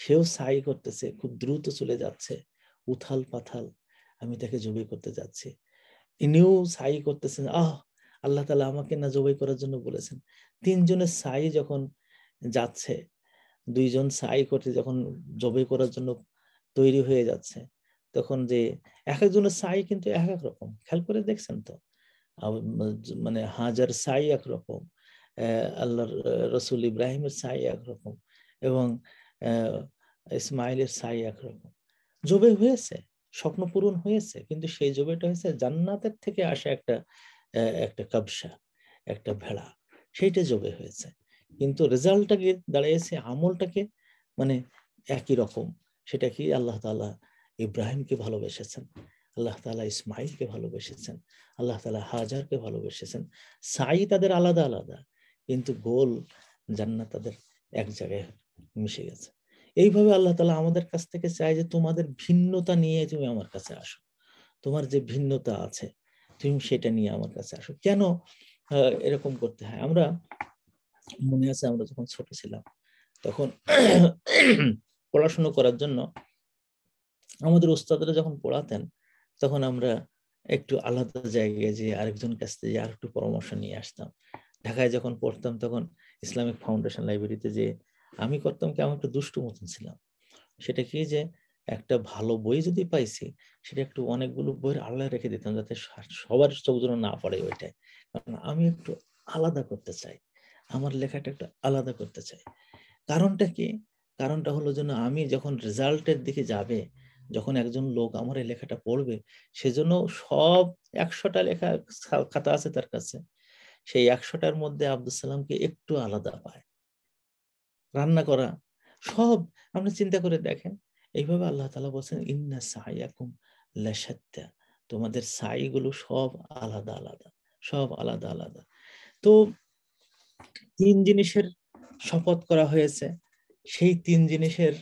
সেও সাই করতেছে খুব দ্রুত চলে যাচ্ছে উথাল পাথাল আমি তাকে জবাই করতে যাচ্ছি ইনিও সাই করতেছেন আহ আল্লাহ তালা আমাকে না জবাই করার জন্য বলেছেন তিনজনের সাই যখন যাচ্ছে দুইজন সাই করতে যখন জবাই করার জন্য তৈরি হয়ে যাচ্ছে তখন যে এক একজনের সাই কিন্তু এক এক রকম খেয়াল করে দেখছেন তো মানে হাজার সাই একরকম আল্লাহর রসুল ইব্রাহিমের সাই একরকম এবং ইসমাইলের সাই একরকম জবে হয়েছে স্বপ্ন পূরণ হয়েছে কিন্তু সেই জবেটা হয়েছে জান্নাতের থেকে আসা একটা একটা কবসা একটা ভেড়া সেইটা জবে হয়েছে কিন্তু রেজাল্টটাকে দাঁড়িয়েছে আমলটাকে মানে একই রকম সেটা কি আল্লাহ তালা ইব্রাহিমকে ভালোবেসেছেন আল্লাহ তালা ইসমাইলকে ভালোবেসেছেন আল্লাহ তালা হাজারকে ভালোবেসেছেন সাই তাদের আলাদা আলাদা কিন্তু গোল জান্নাত তাদের এক জায়গায় মিশে গেছে এইভাবে আল্লাহ তালা আমাদের কাছ থেকে চায় যে তোমাদের ভিন্নতা নিয়ে তুমি আমার কাছে আসো তোমার যে ভিন্নতা আছে তুমি সেটা নিয়ে আমার কাছে আসো কেন এরকম করতে হয় আমরা মনে আছে আমরা যখন ছোট ছিলাম তখন পড়াশুনো করার জন্য আমাদের ওস্তাদরা যখন পড়াতেন তখন আমরা একটু আলাদা জায়গায় যে আরেকজন কাছ থেকে আর একটু পরামর্শ নিয়ে আসতাম ঢাকায় যখন পড়তাম তখন ইসলামিক ফাউন্ডেশন লাইব্রেরিতে যে আমি করতাম কি আমি একটু দুষ্টু মতন ছিলাম সেটা কি যে একটা ভালো বই যদি পাইছি সেটা একটু অনেকগুলো বইয়ের আলাদা রেখে দিতাম যাতে সবার চোখ যেন না পড়ে ওইটাই কারণ আমি একটু আলাদা করতে চাই আমার লেখাটা একটু আলাদা করতে চাই কারণটা কি কারণটা হলো যেন আমি যখন রেজাল্টের দিকে যাবে যখন একজন লোক আমার এই লেখাটা পড়বে সেজন্য সব একশোটা লেখা খাতা আছে তার কাছে সেই একশোটার মধ্যে আব্দুল সালামকে একটু আলাদা পায় রান্না করা সব আপনি চিন্তা করে দেখেন এইভাবে আল্লাহ তালা বলছেন ইন্না সাইয়াকুম লাসাত্তা তোমাদের সাইগুলো সব আলাদা আলাদা সব আলাদা আলাদা তো তিন জিনিসের শপথ করা হয়েছে সেই তিন জিনিসের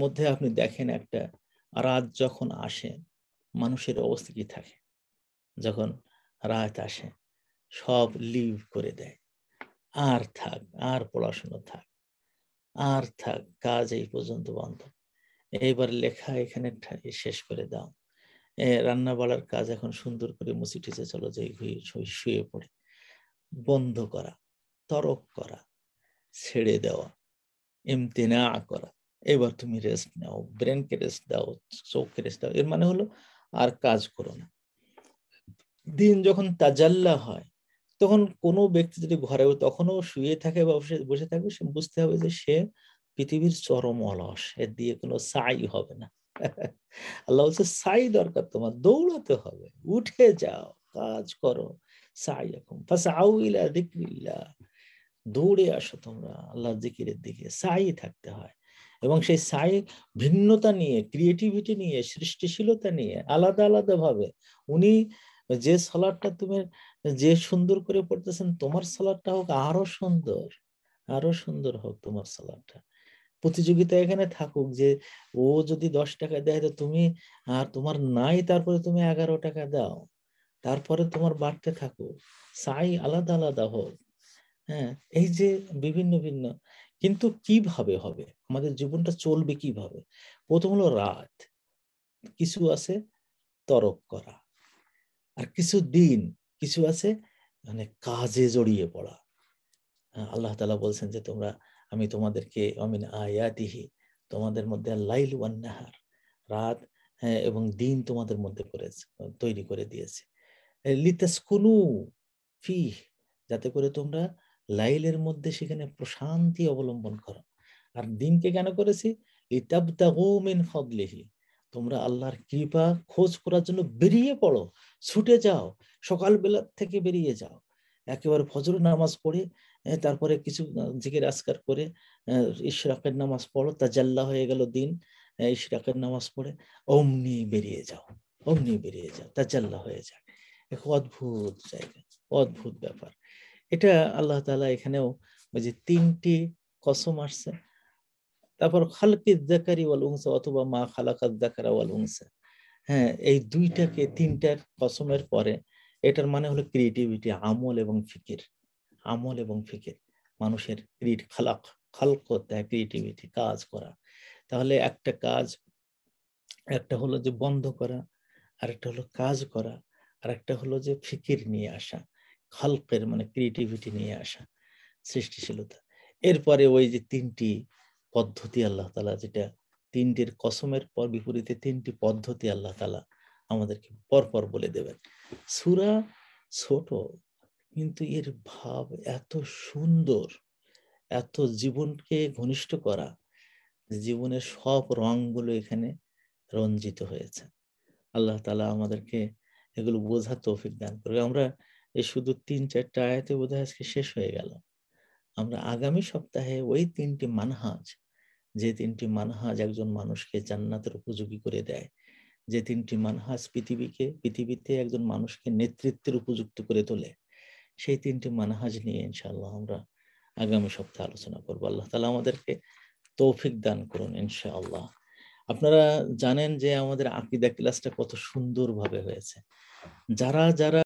মধ্যে আপনি দেখেন একটা রাত যখন আসে মানুষের অবস্থা কি থাকে যখন রাত আসে সব লিভ করে দেয় আর থাক আর পড়াশোনা থাক আর থাক কাজ এই পর্যন্ত বন্ধ এইবার লেখা এখানে শেষ করে দাও রান্না রান্নাবালার কাজ এখন সুন্দর করে মুছি ঠেসে চলো যে শুয়ে পড়ে বন্ধ করা তরক করা ছেড়ে দেওয়া এমতেনা করা এবার তুমি রেস্ট নাও ব্রেনকে রেস্ট দাও চোখকে রেস্ট দাও এর মানে হলো আর কাজ করো না দিন যখন তাজাল্লা হয় তখন কোনো ব্যক্তি যদি ঘরে তখনও শুয়ে থাকে বা বসে থাকবে সে বুঝতে হবে যে সে পৃথিবীর চরম অলস এর দিয়ে কোনো সাই হবে না আল্লাহ বলছে সাই দরকার তোমার দৌড়াতে হবে উঠে যাও কাজ করো সাই এখন দৌড়ে আসো তোমরা আল্লাহ জিকিরের দিকে সাই থাকতে হয় এবং সেই সাই ভিন্নতা নিয়ে ক্রিয়েটিভিটি নিয়ে সৃষ্টিশীলতা নিয়ে আলাদা আলাদা ভাবে উনি যে সলাটটা তুমি যে সুন্দর করে পড়তেছেন তোমার সলাটটা হোক আরো সুন্দর আরো সুন্দর হোক তোমার সলাটটা প্রতিযোগিতা এখানে থাকুক যে ও যদি দশ টাকা দেয় তো তুমি আর তোমার নাই তারপরে তুমি এগারো টাকা দাও তারপরে তোমার বাড়তে থাকুক সাই আলাদা আলাদা হোক হ্যাঁ এই যে বিভিন্ন ভিন্ন কিন্তু কিভাবে হবে আমাদের জীবনটা চলবে কিভাবে প্রথম হলো রাত কিছু আছে তরক করা আর কিছু দিন কিছু আছে মানে কাজে জড়িয়ে পড়া হ্যাঁ, আল্লাহ তালা বলছেন যে তোমরা আমি তোমাদেরকে অমিন আয়াতিহি তোমাদের মধ্যে লাইল ওয়ান নাহার রাত হ্যাঁ, এবং দিন তোমাদের মধ্যে করে তৈরি করে দিয়েছে লিতাসকুনু ফি যাতে করে তোমরা লাইলের মধ্যে সেখানে প্রশান্তি অবলম্বন করো আর দিনকে কেন করেছি তোমরা আল্লাহর কৃপা খোঁজ করার জন্য বেরিয়ে পড়ো ছুটে যাও সকালবেলার থেকে বেরিয়ে যাও একেবারে ফজর নামাজ পড়ে তারপরে কিছু জিকির রাজকার করে ইশরাকের নামাজ পড়ো তা জাল্লা হয়ে গেল দিন ইশরাকের নামাজ পড়ে অমনি বেরিয়ে যাও অমনি বেরিয়ে যাও তা জাল্লা হয়ে যায় এক অদ্ভুত জায়গা অদ্ভুত ব্যাপার এটা আল্লাহ তালা এখানেও ওই যে তিনটি কসম আসছে তারপর খালকি দেখারি ওয়াল উংস অথবা মা খালাকাত জাকারা ওয়াল উংস হ্যাঁ এই দুইটাকে তিনটার কসমের পরে এটার মানে হলো ক্রিয়েটিভিটি আমল এবং ফিকির আমল এবং ফিকির মানুষের ক্রিয়েট খালাক খালক করতে হয় ক্রিয়েটিভিটি কাজ করা তাহলে একটা কাজ একটা হলো যে বন্ধ করা আরেকটা হলো কাজ করা আর একটা হলো যে ফিকির নিয়ে আসা খালকের মানে ক্রিয়েটিভিটি নিয়ে আসা সৃষ্টিশীলতা এরপরে ওই যে তিনটি পদ্ধতি আল্লাহ তালা যেটা তিনটির কসমের পর বিপরীতে তিনটি পদ্ধতি আল্লাহ তালা আমাদেরকে পরপর বলে দেবেন সুরা ছোট কিন্তু এর ভাব এত সুন্দর এত জীবনকে ঘনিষ্ঠ করা জীবনের সব রঙগুলো এখানে রঞ্জিত হয়েছে আল্লাহ তালা আমাদেরকে এগুলো বোঝার তৌফিক দান করবে আমরা এই শুধু তিন চারটা আয়াতে হয় আজকে শেষ হয়ে গেল আমরা আগামী সপ্তাহে ওই তিনটি মানহাজ যে তিনটি মানহাজ একজন মানুষকে জান্নাতের উপযোগী করে দেয় যে তিনটি মানহাজ পৃথিবীকে পৃথিবীতে একজন মানুষকে নেতৃত্বের উপযুক্ত করে তোলে সেই তিনটি মানহাজ নিয়ে ইনশাআল্লাহ আমরা আগামী সপ্তাহে আলোচনা করবো আল্লাহ তালা আমাদেরকে তৌফিক দান করুন ইনশাআল্লাহ আপনারা জানেন যে আমাদের আকিদা ক্লাসটা কত সুন্দরভাবে হয়েছে যারা যারা